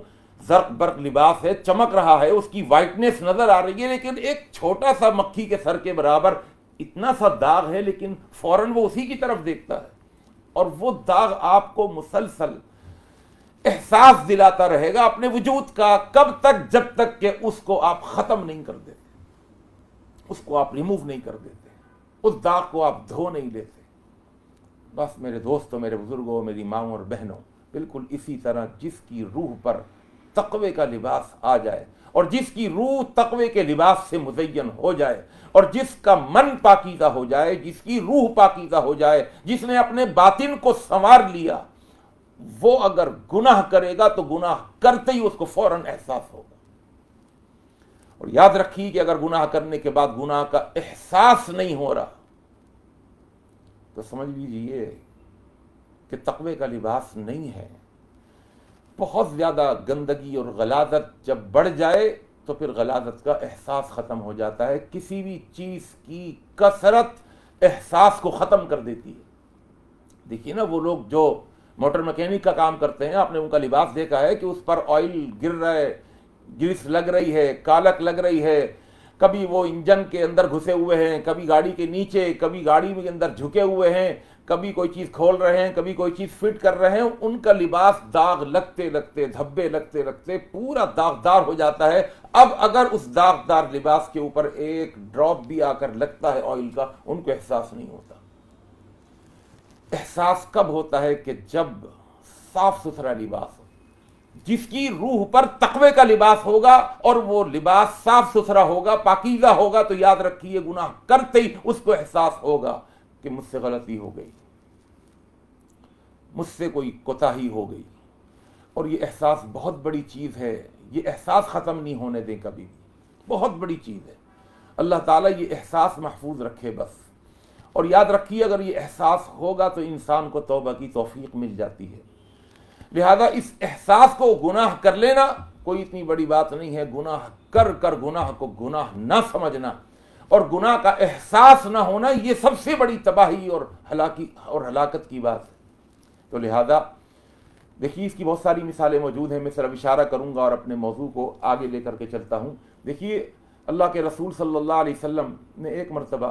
जर्क बर्क लिबास है चमक रहा है उसकी वाइटनेस नज़र आ रही है लेकिन एक छोटा सा मक्खी के सर के बराबर इतना सा दाग है लेकिन फौरन वो उसी की तरफ देखता है और वो दाग आपको मुसलसल एहसास दिलाता रहेगा अपने वजूद का कब तक जब तक के उसको आप ख़त्म नहीं कर देते उसको आप रिमूव नहीं कर देते उस दाग को आप धो नहीं लेते बस मेरे दोस्तों मेरे बुज़ुर्गों मेरी माओ और बहनों बिल्कुल इसी तरह जिसकी रूह पर तकवे का लिबास आ जाए और जिसकी रूह तकवे के लिबास से मुजयन हो जाए और जिसका मन पाकीजा हो जाए जिसकी रूह पाकीजा हो जाए जिसने अपने बातिन को संवार लिया वो अगर गुनाह करेगा तो गुनाह करते ही उसको फौरन एहसास होगा और याद रखिए कि अगर गुनाह करने के बाद गुनाह का एहसास नहीं हो रहा तो समझ लीजिए कि तकवे का लिबास नहीं है बहुत ज़्यादा गंदगी और गलाजत जब बढ़ जाए तो फिर गलाजत का एहसास ख़त्म हो जाता है किसी भी चीज़ की कसरत एहसास को ख़त्म कर देती है देखिए ना वो लोग जो मोटर मैकेनिक का काम करते हैं आपने उनका लिबास देखा है कि उस पर ऑयल गिर रहा है ग्रीस लग रही है कालक लग रही है कभी वो इंजन के अंदर घुसे हुए हैं कभी गाड़ी के नीचे कभी गाड़ी के अंदर झुके हुए हैं कभी कोई चीज़ खोल रहे हैं कभी कोई चीज़ फिट कर रहे हैं उनका लिबास दाग लगते लगते धब्बे लगते लगते पूरा दागदार हो जाता है अब अगर उस दागदार लिबास के ऊपर एक ड्रॉप भी आकर लगता है ऑयल का उनको एहसास नहीं होता एहसास कब होता है कि जब साफ सुथरा लिबास हो जिसकी रूह पर तकवे का लिबास होगा और वो लिबास साफ सुथरा होगा पाकिजा होगा तो याद रखिए गुनाह करते ही उसको एहसास होगा कि मुझसे गलती हो गई मुझसे कोई कोताही हो गई और ये एहसास बहुत बड़ी चीज़ है ये एहसास ख़त्म नहीं होने दें कभी भी बहुत बड़ी चीज़ है अल्लाह ताला ये एहसास महफूज रखे बस और याद रखिए अगर ये एहसास होगा तो इंसान को तोबा की तोफ़ी मिल जाती है लिहाजा इस एहसास को गुनाह कर लेना कोई इतनी बड़ी बात नहीं है गुनाह कर कर गुनाह को गुनाह ना समझना और गुनाह का एहसास ना होना ये सबसे बड़ी तबाही और हलाकी और हलाकत की बात है तो लिहाजा देखिए इसकी बहुत सारी मिसालें मौजूद हैं मैं सिर्फ इशारा करूंगा और अपने मौजू को आगे लेकर के चलता हूँ देखिए अल्लाह के रसूल सल्लल्लाहु अलैहि वसल्लम ने एक मरतबा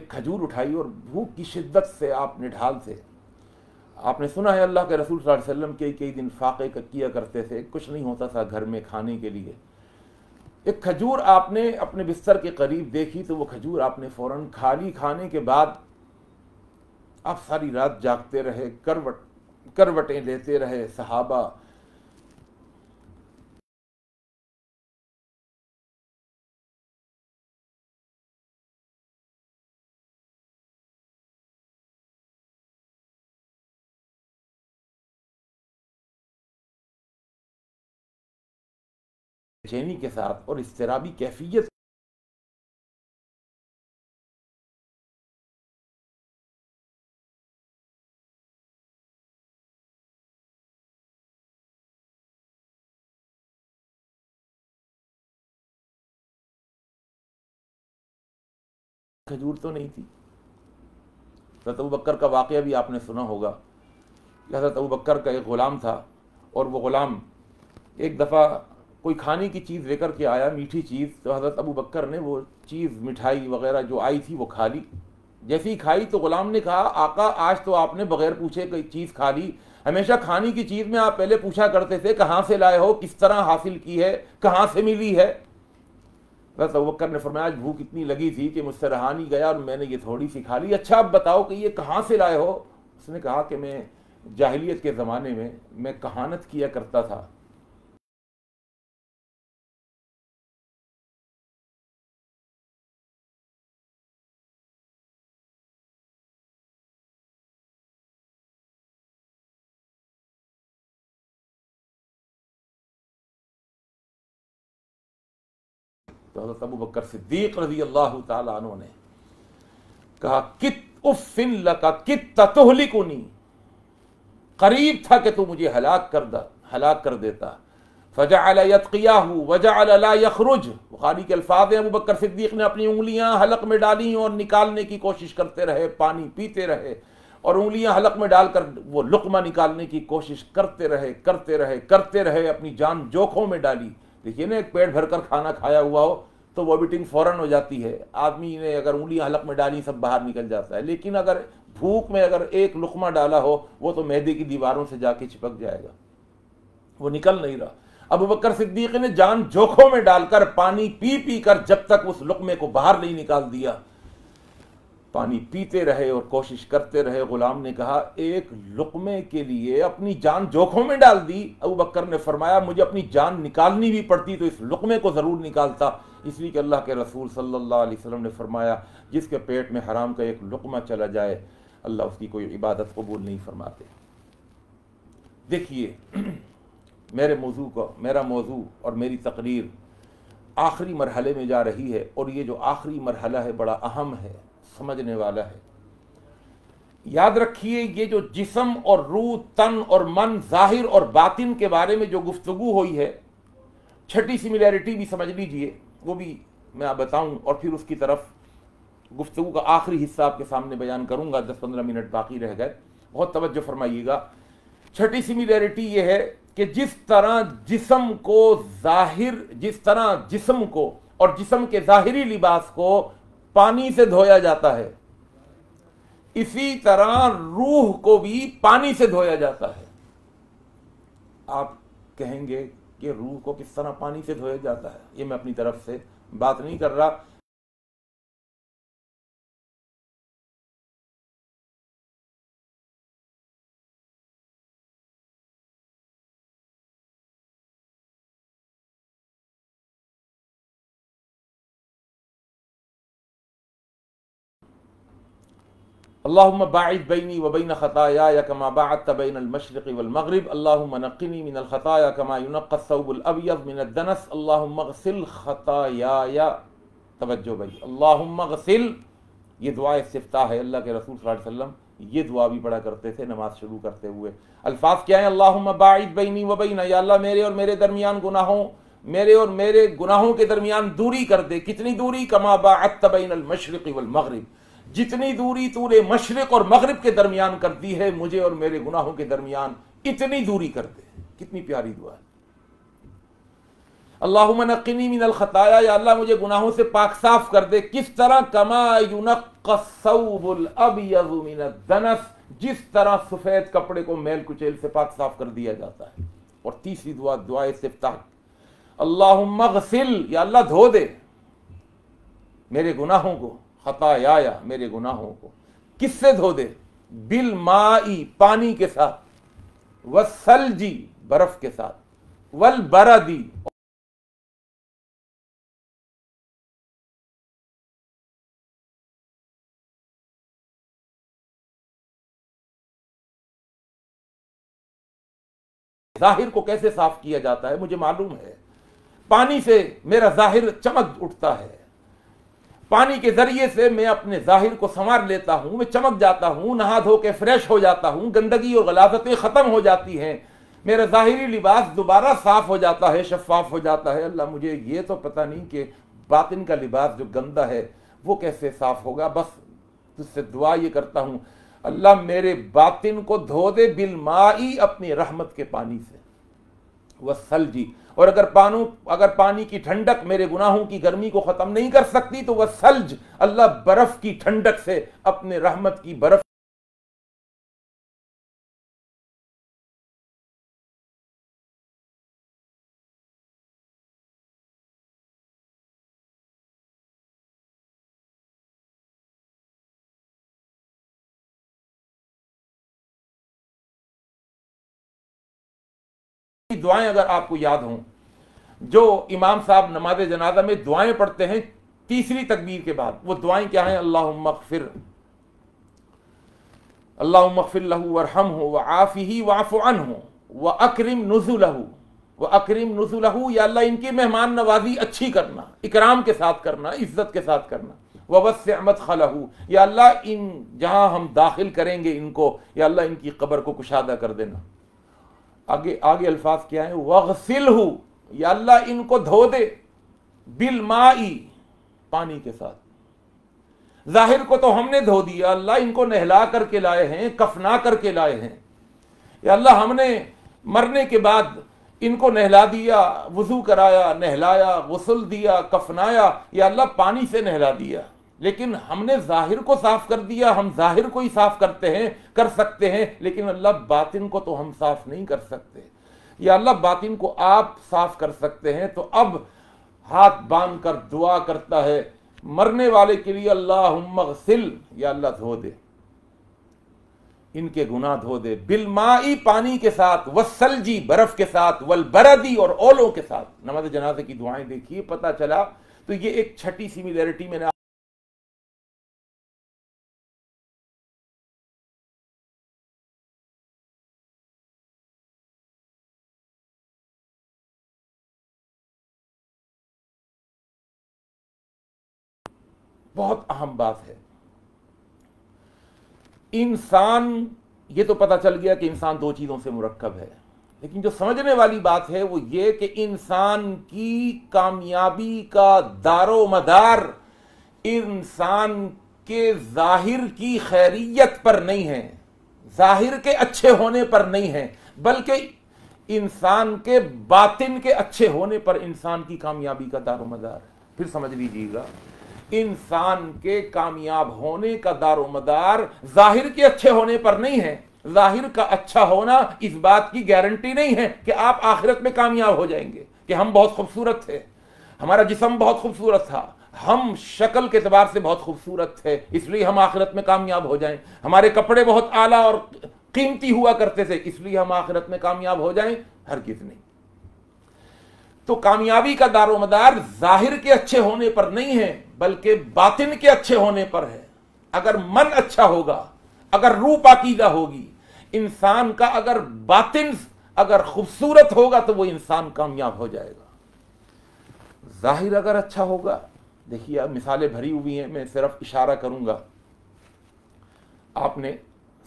एक खजूर उठाई और भूख की शिद्दत से आपने ढाल से आपने सुना है अल्लाह के रसूल सल्लल्लाहु अलैहि वसल्लम के कई दिन फाके किया करते थे कुछ नहीं होता था घर में खाने के लिए एक खजूर आपने अपने बिस्तर के करीब देखी तो वो खजूर आपने फ़ौर खाली खाने के बाद आप सारी रात जागते रहे करवट करवटें लेते रहे सहाबा चैनी के साथ और इस इसतराबी कैफियत खजूर तो नहीं थी हजरत अबू बकर का वाक़ भी आपने सुना होगा कि हजरत अबू बकर का एक ग़ुलाम था और वो ग़ुलाम एक दफ़ा कोई खाने की चीज़ लेकर के आया मीठी चीज़ तो हज़रत अबू बकर ने वो चीज़ मिठाई वगैरह जो आई थी वो खा ली जैसे ही खाई तो ग़ुलाम ने कहा आका आज तो आपने बग़ैर पूछे कोई चीज़ खा ली हमेशा खाने की चीज़ में आप पहले पूछा करते थे कहाँ से लाए हो किस तरह हासिल की है कहाँ से मिली है हजरत तो बकर ने फरमाया आज भूख इतनी लगी थी कि मुझसे रहा नहीं गया और मैंने ये थोड़ी सी खा ली अच्छा आप बताओ कि ये कहाँ से लाए हो उसने कहा कि मैं जाहिलियत के ज़माने में मैं कहानत किया करता था हज़रत अबू बकर सिद्दीक रजी अल्लाह तु ने कहा कित उफ़िन लका कित ततहलिकुनी करीब था कि तू मुझे हलाक कर दा हलाक कर देता फजा अलतकिया वजा अला यखरुज बुखारी के अल्फाज हैं अबू बकर सिद्दीक ने अपनी उंगलियां हलक में डाली और निकालने की कोशिश करते रहे पानी पीते रहे और उंगलियां हलक में डालकर वो लुकमा निकालने की कोशिश करते रहे करते रहे करते रहे अपनी जान जोखों में डाली देखिए ना एक पेट भरकर खाना खाया हुआ हो तो वॉमिटिंग फ़ौरन हो जाती है आदमी ने अगर उंगली हलक में डाली सब बाहर निकल जाता है लेकिन अगर भूख में अगर एक लुकमा डाला हो वो तो मैदे की दीवारों से जाके चिपक जाएगा वो निकल नहीं रहा अबू बकर सिद्दीक ने जान जोखों में डालकर पानी पी पी कर जब तक उस लुकमे को बाहर नहीं निकाल दिया पानी पीते रहे और कोशिश करते रहे गुलाम ने कहा एक लुकमे के लिए अपनी जान जोखों में डाल दी अबू बकर ने फरमाया मुझे अपनी जान निकालनी भी पड़ती तो इस लुकमे को ज़रूर निकालता इसलिए कि अल्लाह के रसूल सल्लल्लाहु अलैहि वसल्लम ने फरमाया जिसके पेट में हराम का एक लुकमा चला जाए अल्लाह उसकी कोई इबादत कबूल नहीं फरमाते देखिए मेरे मौजू का मेरा मौजू और मेरी तकरीर आखिरी मरहले में जा रही है और ये जो आखिरी मरहला है बड़ा अहम है समझने वाला है याद रखिए ये जो जिसम और रूह तन और मन जाहिर और बातिन के बारे में जो गुफ्तु हुई है छठी सिमिलैरिटी भी समझ लीजिए वो भी मैं बताऊं और फिर उसकी तरफ गुफ्तु का आखिरी हिस्सा आपके सामने बयान करूंगा दस पंद्रह मिनट बाकी रह गए बहुत तवज्जो फरमाइएगा छठी सिमिलैरिटी ये है कि जिस तरह जिसम को जाहिर जिस तरह जिसम को और जिसम के जाहिरी लिबास को पानी से धोया जाता है इसी तरह रूह को भी पानी से धोया जाता है आप कहेंगे कि रूह को किस तरह पानी से धोया जाता है ये मैं अपनी तरफ से बात नहीं कर रहा अल्लाम बाद बैनी वबैन ख़ताया या कमा बात तबैन अलमशरक़ वलमगरब अल्लाम नक़नी मिन अलख़ताया कमा यूनक़सबुलअब मिन दनस अल्लाम गसिल ख़ताया या तवज्जो भाई अल्लाम गसिल ये दुआ इस्ता है अल्लाह के रसूल वसल्लम ये दुआ भी पढ़ा करते थे नमाज शुरू करते हुए अल्फाज क्या है अल्लाम बाद बैनी वबैन या अल्लाह मेरे और मेरे दरमियान गुनाहों मेरे और मेरे गुनाहों के दरमियान दूरी कर दे कितनी दूरी कमा बात तबैन अलमशरक़ वलमगरब जितनी दूरी तूने मशरक और मगरब के दरमियान कर दी है मुझे और मेरे गुनाहों के दरमियान इतनी दूरी कर दे कितनी प्यारी दुआ है अल्लाह नक़िनी मिन अलखताया या अल्लाह मुझे गुनाहों से पाक साफ कर दे किस तरह कमा जिस तरह सफ़ेद कपड़े को मेल कुचेल से पाक साफ कर दिया जाता है और तीसरी दुआ दुआ सिफ्ताह अल्लाह मगसिल या अल्लाह धो दे मेरे गुनाहों को खताया मेरे गुनाहों को किससे धो दे बिल माई पानी के साथ व सल जी बर्फ के साथ वल बरा दी जाहिर को कैसे साफ किया जाता है मुझे मालूम है पानी से मेरा जाहिर चमक उठता है पानी के जरिए से मैं अपने जाहिर को संवार लेता हूं मैं चमक जाता हूं नहा धो के फ्रेश हो जाता हूं गंदगी और गलाजतें खत्म हो जाती हैं मेरा ज़ाहरी लिबास दोबारा साफ हो जाता है शफाफ हो जाता है अल्लाह मुझे ये तो पता नहीं कि बातिन का लिबास जो गंदा है वो कैसे साफ होगा बस तुझसे दुआ ये करता हूँ अल्लाह मेरे बातिन को धो दे बिलमाई अपनी रहमत के पानी से वसल जी और अगर पानू अगर पानी की ठंडक मेरे गुनाहों की गर्मी को ख़त्म नहीं कर सकती तो वह सल्ज अल्लाह बर्फ़ की ठंडक से अपने रहमत की बर्फ़ दुआएं अगर आपको याद हों जो इमाम साहब नमाज जनाजा में दुआएं पढ़ते हैं तीसरी तकबीर के बाद वो दुआएं क्या हैं अल्लाह मकफिर अल्लाह मकफिर लहू और हम हो व आफ़ी ही वाफ़न हो व अक्रम नजू लहू व अक्रम नजू लहू या अल्लाह इनकी मेहमान नवाजी अच्छी करना इकराम के साथ करना इज्जत के साथ करना वबस अहमद खलहू या अल्लाह इन जहाँ हम दाखिल करेंगे इनको या अल्लाह इनकी कबर को कुशादा कर देना आगे आगे अल्फाज क्या है वगसिल या अल्लाह इनको धो दे बिल माई पानी के साथ जाहिर को तो हमने धो दिया अल्लाह इनको नहला करके लाए हैं कफना करके लाए हैं या अल्लाह हमने मरने के बाद इनको नहला दिया वजू कराया नहलाया गसल दिया कफनाया या अल्लाह पानी से नहला दिया लेकिन हमने जाहिर को साफ कर दिया हम जाहिर को ही साफ करते हैं कर सकते हैं लेकिन अल्लाह बातिन को तो हम साफ नहीं कर सकते या अल्लाह बातिन को आप साफ कर सकते हैं तो अब हाथ बांध कर दुआ करता है मरने वाले के लिए अल्लाह मगसिल या अल्लाह धो दे इनके गुना धो दे बिलमाई पानी के साथ सलजी बर्फ के साथ वल बरदी और ओलों के साथ नमाज जनाजे की दुआएं देखिए पता चला तो ये एक छठी सिमिलैरिटी मैंने बहुत अहम बात है इंसान ये तो पता चल गया कि इंसान दो चीज़ों से मुरक्कब है लेकिन जो समझने वाली बात है वो ये कि इंसान की कामयाबी का दारो मदार इंसान के जाहिर की खैरियत पर नहीं है जाहिर के अच्छे होने पर नहीं है बल्कि इंसान के बातिन के अच्छे होने पर इंसान की कामयाबी का दारो मदार फिर समझ लीजिएगा इंसान के कामयाब होने का दारो मदार जाहिर के अच्छे होने पर नहीं है जाहिर का अच्छा होना इस बात की गारंटी नहीं है कि आप आखिरत में कामयाब हो जाएंगे कि हम बहुत खूबसूरत थे हमारा जिसम बहुत खूबसूरत था हम शक्ल के अतबार से बहुत खूबसूरत थे इसलिए हम आखिरत में कामयाब हो जाएं हमारे कपड़े बहुत आला और कीमती हुआ करते थे इसलिए हम आखिरत में कामयाब हो जाएं हर किस नहीं तो कामयाबी का दारोमदार जाहिर के अच्छे होने पर नहीं है बल्कि बातिन के अच्छे होने पर है अगर मन अच्छा होगा अगर रू पाकीदा होगी इंसान का अगर बातिन अगर खूबसूरत होगा तो वो इंसान कामयाब हो जाएगा जाहिर अगर अच्छा होगा देखिए अब मिसालें भरी हुई हैं मैं सिर्फ इशारा करूंगा आपने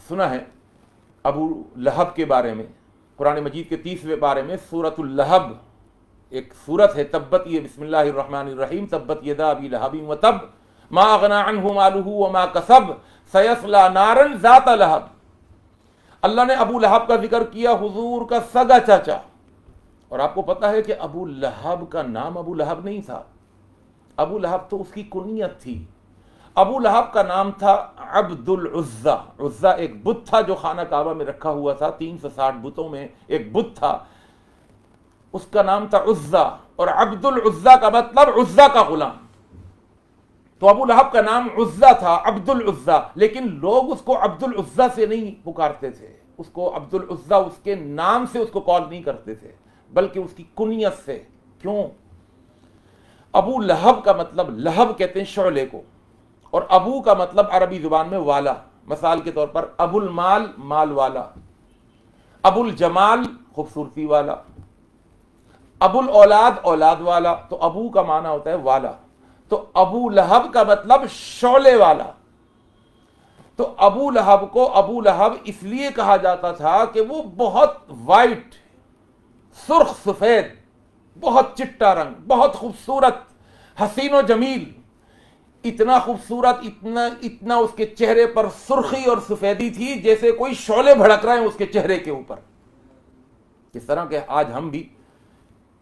सुना है अबू लहब के बारे में कुरान मजीद के तीसवें बारे में सूरतुल्लहब एक सूरत है तब्बत ये बिसमीम तब्बत यदा अबी लहबी व तब माँ अगनान मालू व माँ कसब सयसला नारन ज़ात लहब अल्लाह ने अबू लहब का जिक्र किया हुजूर का सगा चाचा और आपको पता है कि अबू लहब का नाम अबू लहब नहीं था अबू लहब तो उसकी कुनियत थी अबू लहब का नाम था अब्दुल उज्जा उज्जा एक बुत था जो खाना काबा में रखा हुआ था तीन सौ साठ बुतों में एक बुत था उसका नाम था उज्जा और अब्दुल उज्जा का मतलब उज्जा का गुलाम तो अबू लहब का नाम उज्जा था अब्दुल उज्जा लेकिन लोग उसको अब्दुल उज्जा से नहीं पुकारते थे उसको अब्दुल उज्जा उसके नाम से उसको कॉल नहीं करते थे बल्कि उसकी कुनियत से क्यों अबू लहब का मतलब लहब कहते हैं शोले को और अबू का मतलब अरबी जुबान में वाला मिसाल के तौर पर अबुल माल माल वाला अबुल जमाल खूबसूरती वाला अबुल औलाद औलाद वाला तो अबू का माना होता है वाला तो अबू लहब का मतलब शोले वाला तो अबू लहब को अबू लहब इसलिए कहा जाता था कि वो बहुत वाइट सुर्ख सफेद बहुत चिट्टा रंग बहुत खूबसूरत हसीन जमील इतना खूबसूरत इतना इतना उसके चेहरे पर सुर्खी और सफेदी थी जैसे कोई शोले भड़क रहे हैं उसके चेहरे के ऊपर इस तरह के आज हम भी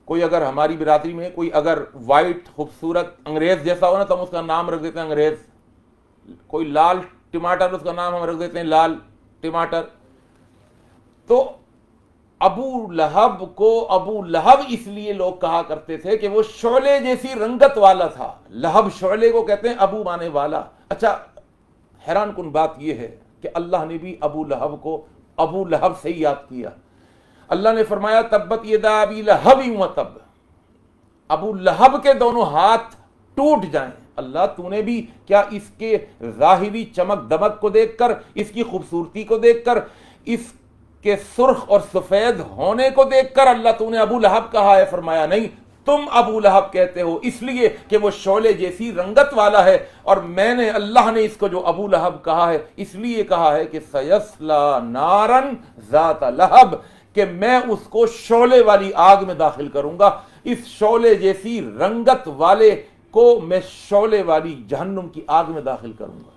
कोई अगर हमारी बिरादरी में कोई अगर वाइट खूबसूरत अंग्रेज जैसा हो ना तो हम उसका नाम रख देते हैं अंग्रेज कोई लाल टमाटर उसका नाम हम रख देते हैं लाल टमाटर तो अबू लहब को अबू लहब इसलिए लोग कहा करते थे कि वो शोले जैसी रंगत वाला था लहब शोले को कहते हैं अबू माने वाला अच्छा हैरान कन बात यह है कि अल्लाह ने भी अबू लहब को अबू लहब से ही याद किया अल्लाह ने फरमाया तब्बत ये लहब लहबी तब अबू लहब के दोनों हाथ टूट जाएं अल्लाह तूने भी क्या इसके जाहिरी चमक दमक को देखकर इसकी खूबसूरती को देखकर इसके सुर्ख और सफेद होने को देखकर अल्लाह तूने अबू लहब कहा है फरमाया नहीं तुम अबू लहब कहते हो इसलिए कि वो शोले जैसी रंगत वाला है और मैंने अल्लाह ने इसको जो अबू लहब कहा है इसलिए कहा है कि सयसला नारन जाता लहब कि मैं उसको शोले वाली आग में दाखिल करूंगा इस शोले जैसी रंगत वाले को मैं शोले वाली जहन्नुम की आग में दाखिल करूंगा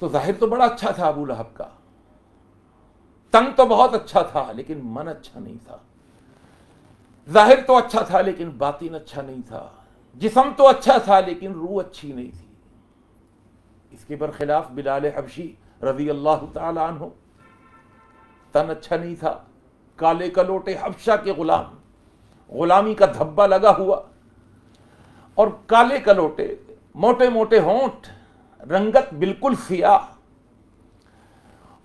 तो जाहिर तो बड़ा अच्छा था अबू लहब का तंग तो बहुत अच्छा था लेकिन मन अच्छा नहीं था जाहिर तो अच्छा था लेकिन बातिन अच्छा नहीं था जिसम तो अच्छा था लेकिन रूह अच्छी नहीं थी इसके बरखिलाफ बिलाल हबशी रजी अल्लाह तु तन अच्छा नहीं था काले कलोटे हबशा के गुलाम गुलामी का धब्बा लगा हुआ और काले कलोटे मोटे मोटे होंठ रंगत बिल्कुल सिया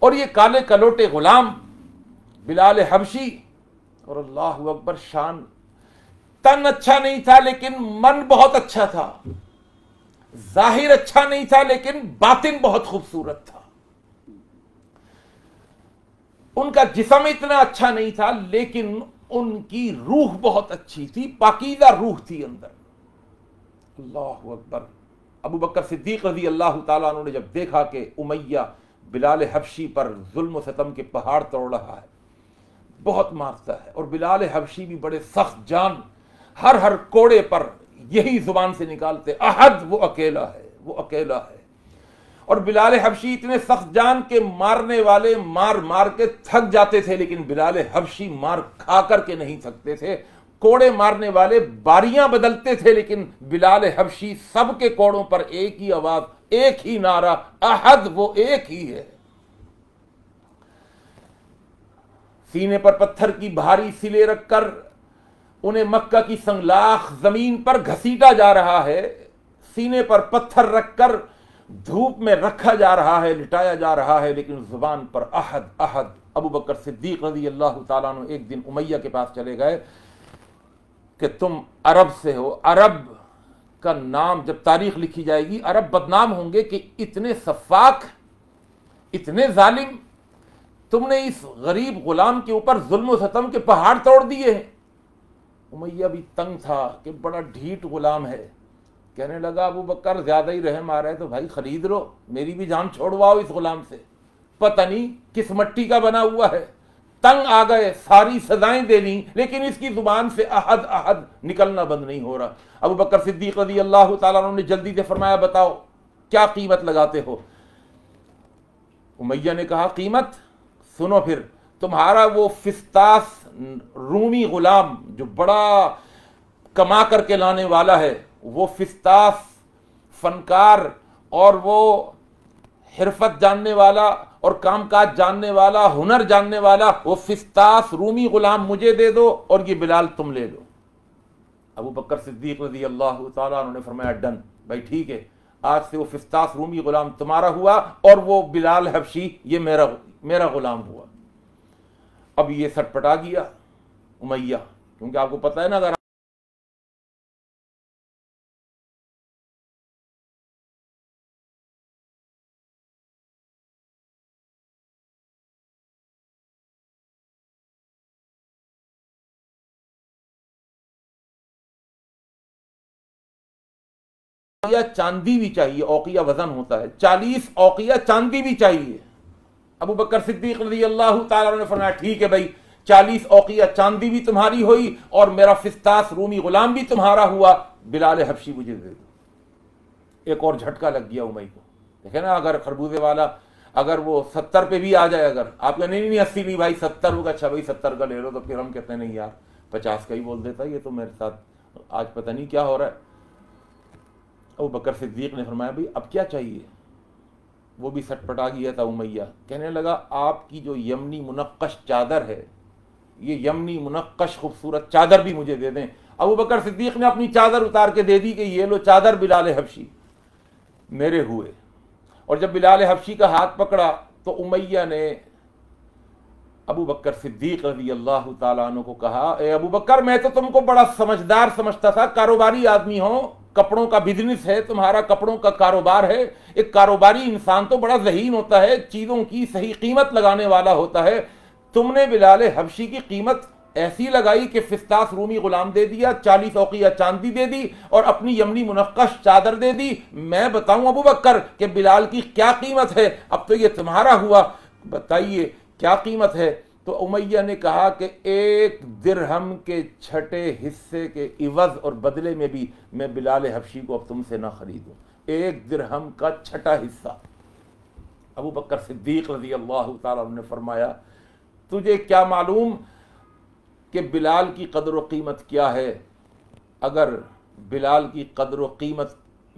और ये काले कलोटे गुलाम बिलाल हबशी और अल्लाह अकबर शान तन अच्छा नहीं था लेकिन मन बहुत अच्छा था जाहिर अच्छा नहीं था लेकिन बातिन बहुत खूबसूरत था उनका जिसम इतना अच्छा नहीं था लेकिन उनकी रूह बहुत अच्छी थी पाकिदा रूह थी अंदर अल्लाह अकबर अबू बकर सिद्दीक रजी अल्लाह तु ने जब देखा कि उमैया बिलाल हबशी पर जुल्म सतम के पहाड़ तोड़ रहा है बहुत मारता है और बिलाल हबशी भी बड़े सख्त जान हर हर कोड़े पर यही जुबान से निकालते अहद वो अकेला है वो अकेला है और बिलाल हबशी इतने सख्त जान के मारने वाले मार मार के थक जाते थे लेकिन बिलाल हबशी मार खा करके नहीं थकते थे कोड़े मारने वाले बारियां बदलते थे लेकिन बिलाल हबशी सबके कोड़ों पर एक ही आवाज एक ही नारा अहद वो एक ही है सीने पर पत्थर की भारी सिले रखकर उन्हें मक्का की संगलाख जमीन पर घसीटा जा रहा है सीने पर पत्थर रखकर धूप में रखा जा रहा है लिटाया जा रहा है लेकिन उस जुबान पर अहद अहद अबू बकर सिद्दीक रजी अल्लाह तु एक दिन उमैया के पास चले गए कि तुम अरब से हो अरब का नाम जब तारीख लिखी जाएगी अरब बदनाम होंगे कि इतने शफाक इतने जालिम तुमने इस गरीब गुलाम के ऊपर जुल्म सतम के पहाड़ तोड़ दिए हैं उमैया भी तंग था कि बड़ा ढीठ गुलाम है कहने लगा अबू बकर ज़्यादा ही रहम आ रहा है तो भाई ख़रीद लो मेरी भी जान छोड़वाओ इस गुलाम से पता नहीं किस मट्टी का बना हुआ है तंग आ गए सारी सजाएं दे लेकिन इसकी जुबान से अहद अहद निकलना बंद नहीं हो रहा अबू बकर सिद्दीक रजी अल्लाह तला ने जल्दी से फरमाया बताओ क्या कीमत लगाते हो उमैया ने कहा कीमत सुनो फिर तुम्हारा वो फिस्तास रूमी गुलाम जो बड़ा कमा करके लाने वाला है वो फिस्ताफ फनकार और वो हिरफत जानने वाला और कामकाज जानने वाला हुनर जानने वाला वो फिस्तास रूमी गुलाम मुझे दे दो और ये बिलाल तुम ले लो अबू बकर सिद्दीक रजी अल्लाह उन्होंने फरमाया डन भाई ठीक है आज से वो फिस्तास रूमी गुलाम तुम्हारा हुआ और वो बिलाल हबशी ये मेरा मेरा गुलाम हुआ अब ये सटपटा गया उमैया क्योंकि आपको पता है ना अगर औकिया चांदी भी चाहिए औकिया वजन होता है चालीस औकिया चांदी भी चाहिए अबू बकर सिद्दीक रजी अल्लाह ने फरमाया ठीक है भाई चालीस औकिया चांदी भी तुम्हारी हुई और मेरा फिस्तास रूमी गुलाम भी तुम्हारा हुआ बिलाल हबशी मुझे दे दो एक और झटका लग गया उमई को देखे ना अगर खरबूजे वाला अगर वो सत्तर पे भी आ जाए अगर आप कहने नहीं नहीं अस्सी नहीं भाई सत्तर होगा अच्छा भाई सत्तर का ले लो तो फिर हम कहते हैं नहीं यार पचास का ही बोल देता ये तो मेरे साथ आज पता नहीं क्या हो रहा है अबू बकर सिद्दीक ने फरमाया भाई अब क्या चाहिए वो भी सटपटा गया था उमैया कहने लगा आपकी जो यमनी मुनक्कश चादर है ये यमनी मुनक्कश खूबसूरत चादर भी मुझे दे दें अबू बकर सिद्दीक ने अपनी चादर उतार के दे दी कि ये लो चादर बिलाल हबशी मेरे हुए और जब बिलाल हबशी का हाथ पकड़ा तो उमैया ने अबू बकर सिद्दीक रजी अल्लाह तु को कहा ए अबू बकर मैं तो तुमको बड़ा समझदार समझता था कारोबारी आदमी हो कपड़ों का बिजनेस है तुम्हारा कपड़ों का कारोबार है एक कारोबारी इंसान तो बड़ा जहीन होता है चीज़ों की सही कीमत लगाने वाला होता है तुमने बिलाल हबशी की कीमत ऐसी लगाई कि फिस्तास रूमी गुलाम दे दिया चालीस औकिया चांदी दे दी और अपनी यमनी मुनक्कश चादर दे दी मैं बताऊं अबू बकर कि बिलाल की क्या कीमत है अब तो ये तुम्हारा हुआ बताइए क्या कीमत है तो उमैया ने कहा कि एक दिरहम के छठे हिस्से के इवज़ और बदले में भी मैं बिलाल हफशी को अब तुमसे ना खरीदूं एक दिरहम का छठा हिस्सा अबू बकर सिद्दीक रजी अल्लाह ने फरमाया तुझे क्या मालूम कि बिलाल की कदर कीमत क्या है अगर बिलाल की कदर कीमत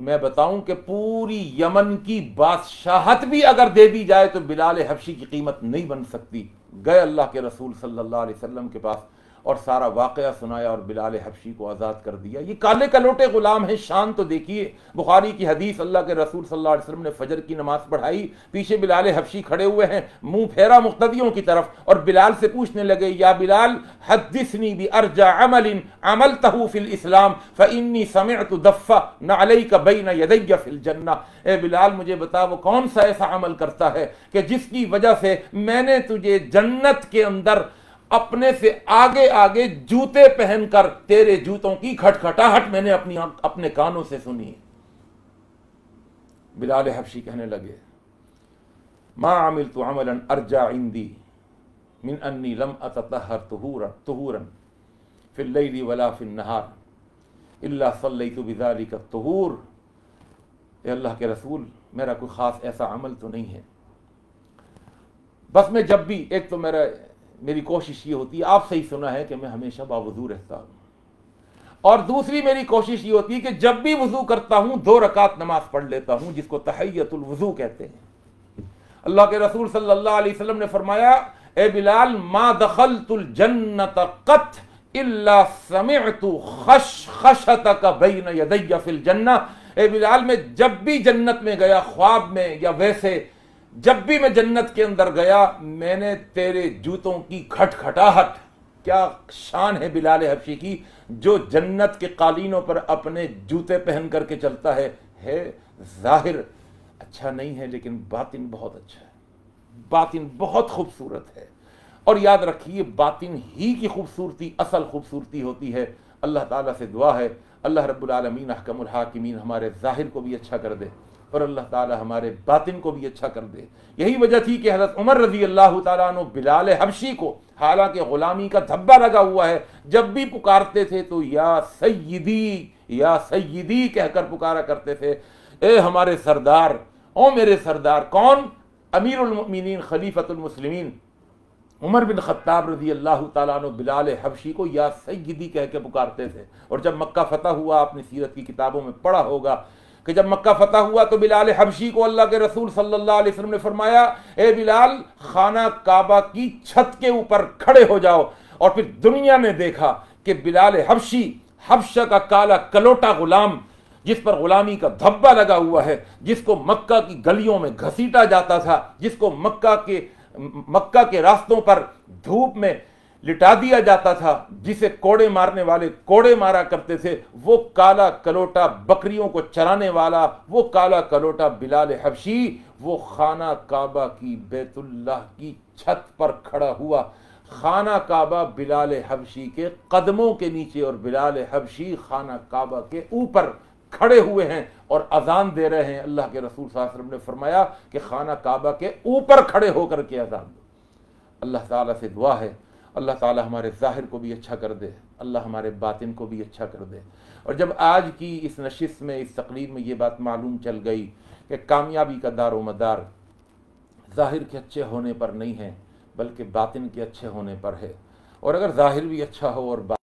मैं बताऊं कि पूरी यमन की बादशाहत भी अगर दे दी जाए तो बिलाल हबशी की कीमत नहीं बन सकती गए अल्लाह के रसूल सल्लल्लाहु अलैहि वसल्लम के पास और सारा वाक़ सुनाया और बिलाल हबशी को आज़ाद कर दिया ये काले कलोटे गुलाम हैं शान तो देखिए बुखारी की हदीस अल्लाह के रसूल सल्लल्लाहु अलैहि वसल्लम ने फजर की नमाज़ पढ़ाई पीछे बिलाल हबशी खड़े हुए हैं मुंह फेरा मुख्तियों की तरफ और बिलाल से पूछने लगे या बिलाल हदसनी भी अर्जा अमल इन अमल तहूफिल इस्लाम फ़िनी समय तो दफ़ा न अलई का बई न यदैया फिल जन्ना ए बिलाल मुझे बता वो कौन सा ऐसा अमल करता है कि जिसकी वजह से मैंने तुझे जन्नत के अंदर अपने से आगे आगे जूते पहनकर तेरे जूतों की खटखटाहट मैंने अपनी अपने कानों से सुनी बिलाल हबशी कहने लगे माँ आमिल तो अमलन अर्जा इंदी मिन अन्नी लम अतहर तुहूरन फिर लैली वला फिर नहार इल्ला सल्लई तो बिजाली का तहूर अल्लाह के रसूल मेरा कोई ख़ास ऐसा अमल तो नहीं है बस मैं जब भी एक तो मेरा मेरी कोशिश ये होती है आप सही सुना है कि मैं हमेशा बावजू रहता हूँ और दूसरी मेरी कोशिश ये होती है कि जब भी वजू करता हूँ दो रकात नमाज पढ़ लेता हूँ जिसको तहैतुल वजू कहते हैं अल्लाह के रसूल सल्लल्लाहु अलैहि वसल्लम ने फरमाया ए बिलाल मा दखल तुल जन्नत कत इल्ला समिअतु खश खशत का बैन यदय फिल जन्ना ए बिलाल मैं जब भी जन्नत में गया ख्वाब में या वैसे जब भी मैं जन्नत के अंदर गया मैंने तेरे जूतों की खटखटाहट क्या शान है बिलाल हफी की जो जन्नत के कालीनों पर अपने जूते पहन करके चलता है है जाहिर अच्छा नहीं है लेकिन बातिन बहुत अच्छा है बातिन बहुत खूबसूरत है और याद रखिए बातिन ही की खूबसूरती असल खूबसूरती होती है अल्लाह ताला से दुआ है अल्लाह रब्बुल रबालमीन हकमुल हाकिमीन हमारे जाहिर को भी अच्छा कर दे और अल्लाह ताला हमारे बातिन को भी अच्छा कर दे यही वजह थी कि हज़रत उमर रजी अल्लाह तु बिलाल हबशी को हालांकि ग़ुलामी का धब्बा लगा हुआ है जब भी पुकारते थे तो या सैदी या सैदी कहकर पुकारा करते थे ए हमारे सरदार ओ मेरे सरदार कौन अमीरमिन खलीफतमसलिमिन उमर बिन खत्ताब रजी अल्लाह तु बिलाल हबशी को या सैदी कह के पुकारते थे और जब मक्का फ़तह हुआ आपने सीरत की किताबों में पढ़ा होगा कि जब मक्का फतह हुआ तो बिलाल हबशी को अल्लाह के रसूल सल्लल्लाहु अलैहि वसल्लम ने फरमाया ए बिलाल खाना काबा की छत के ऊपर खड़े हो जाओ और फिर दुनिया ने देखा कि बिलाल हबशी हबशा का काला कलोटा गुलाम जिस पर गुलामी का धब्बा लगा हुआ है जिसको मक्का की गलियों में घसीटा जाता था जिसको मक्का के मक्का के रास्तों पर धूप में लिटा दिया जाता था जिसे कोड़े मारने वाले कोड़े मारा करते थे वो काला कलोटा बकरियों को चराने वाला वो काला कलोटा बिलाल हबशी वो खाना काबा की बेतुल्लाह की छत पर खड़ा हुआ खाना काबा बिलाल हबशी के कदमों के नीचे और बिलाल हबशी खाना काबा के ऊपर खड़े हुए हैं और अजान दे रहे हैं अल्लाह के रसूल साहब ने फरमाया कि खाना काबा के ऊपर खड़े होकर के अजान दो अल्लाह ताला से दुआ है अल्लाह ताला हमारे ज़ाहिर को भी अच्छा कर दे अल्लाह हमारे बातिन को भी अच्छा कर दे और जब आज की इस नशिस में इस तकरीर में ये बात मालूम चल गई कि कामयाबी का दार मदार ज़ाहिर के अच्छे होने पर नहीं है बल्कि बातिन के अच्छे होने पर है और अगर ज़ाहिर भी अच्छा हो और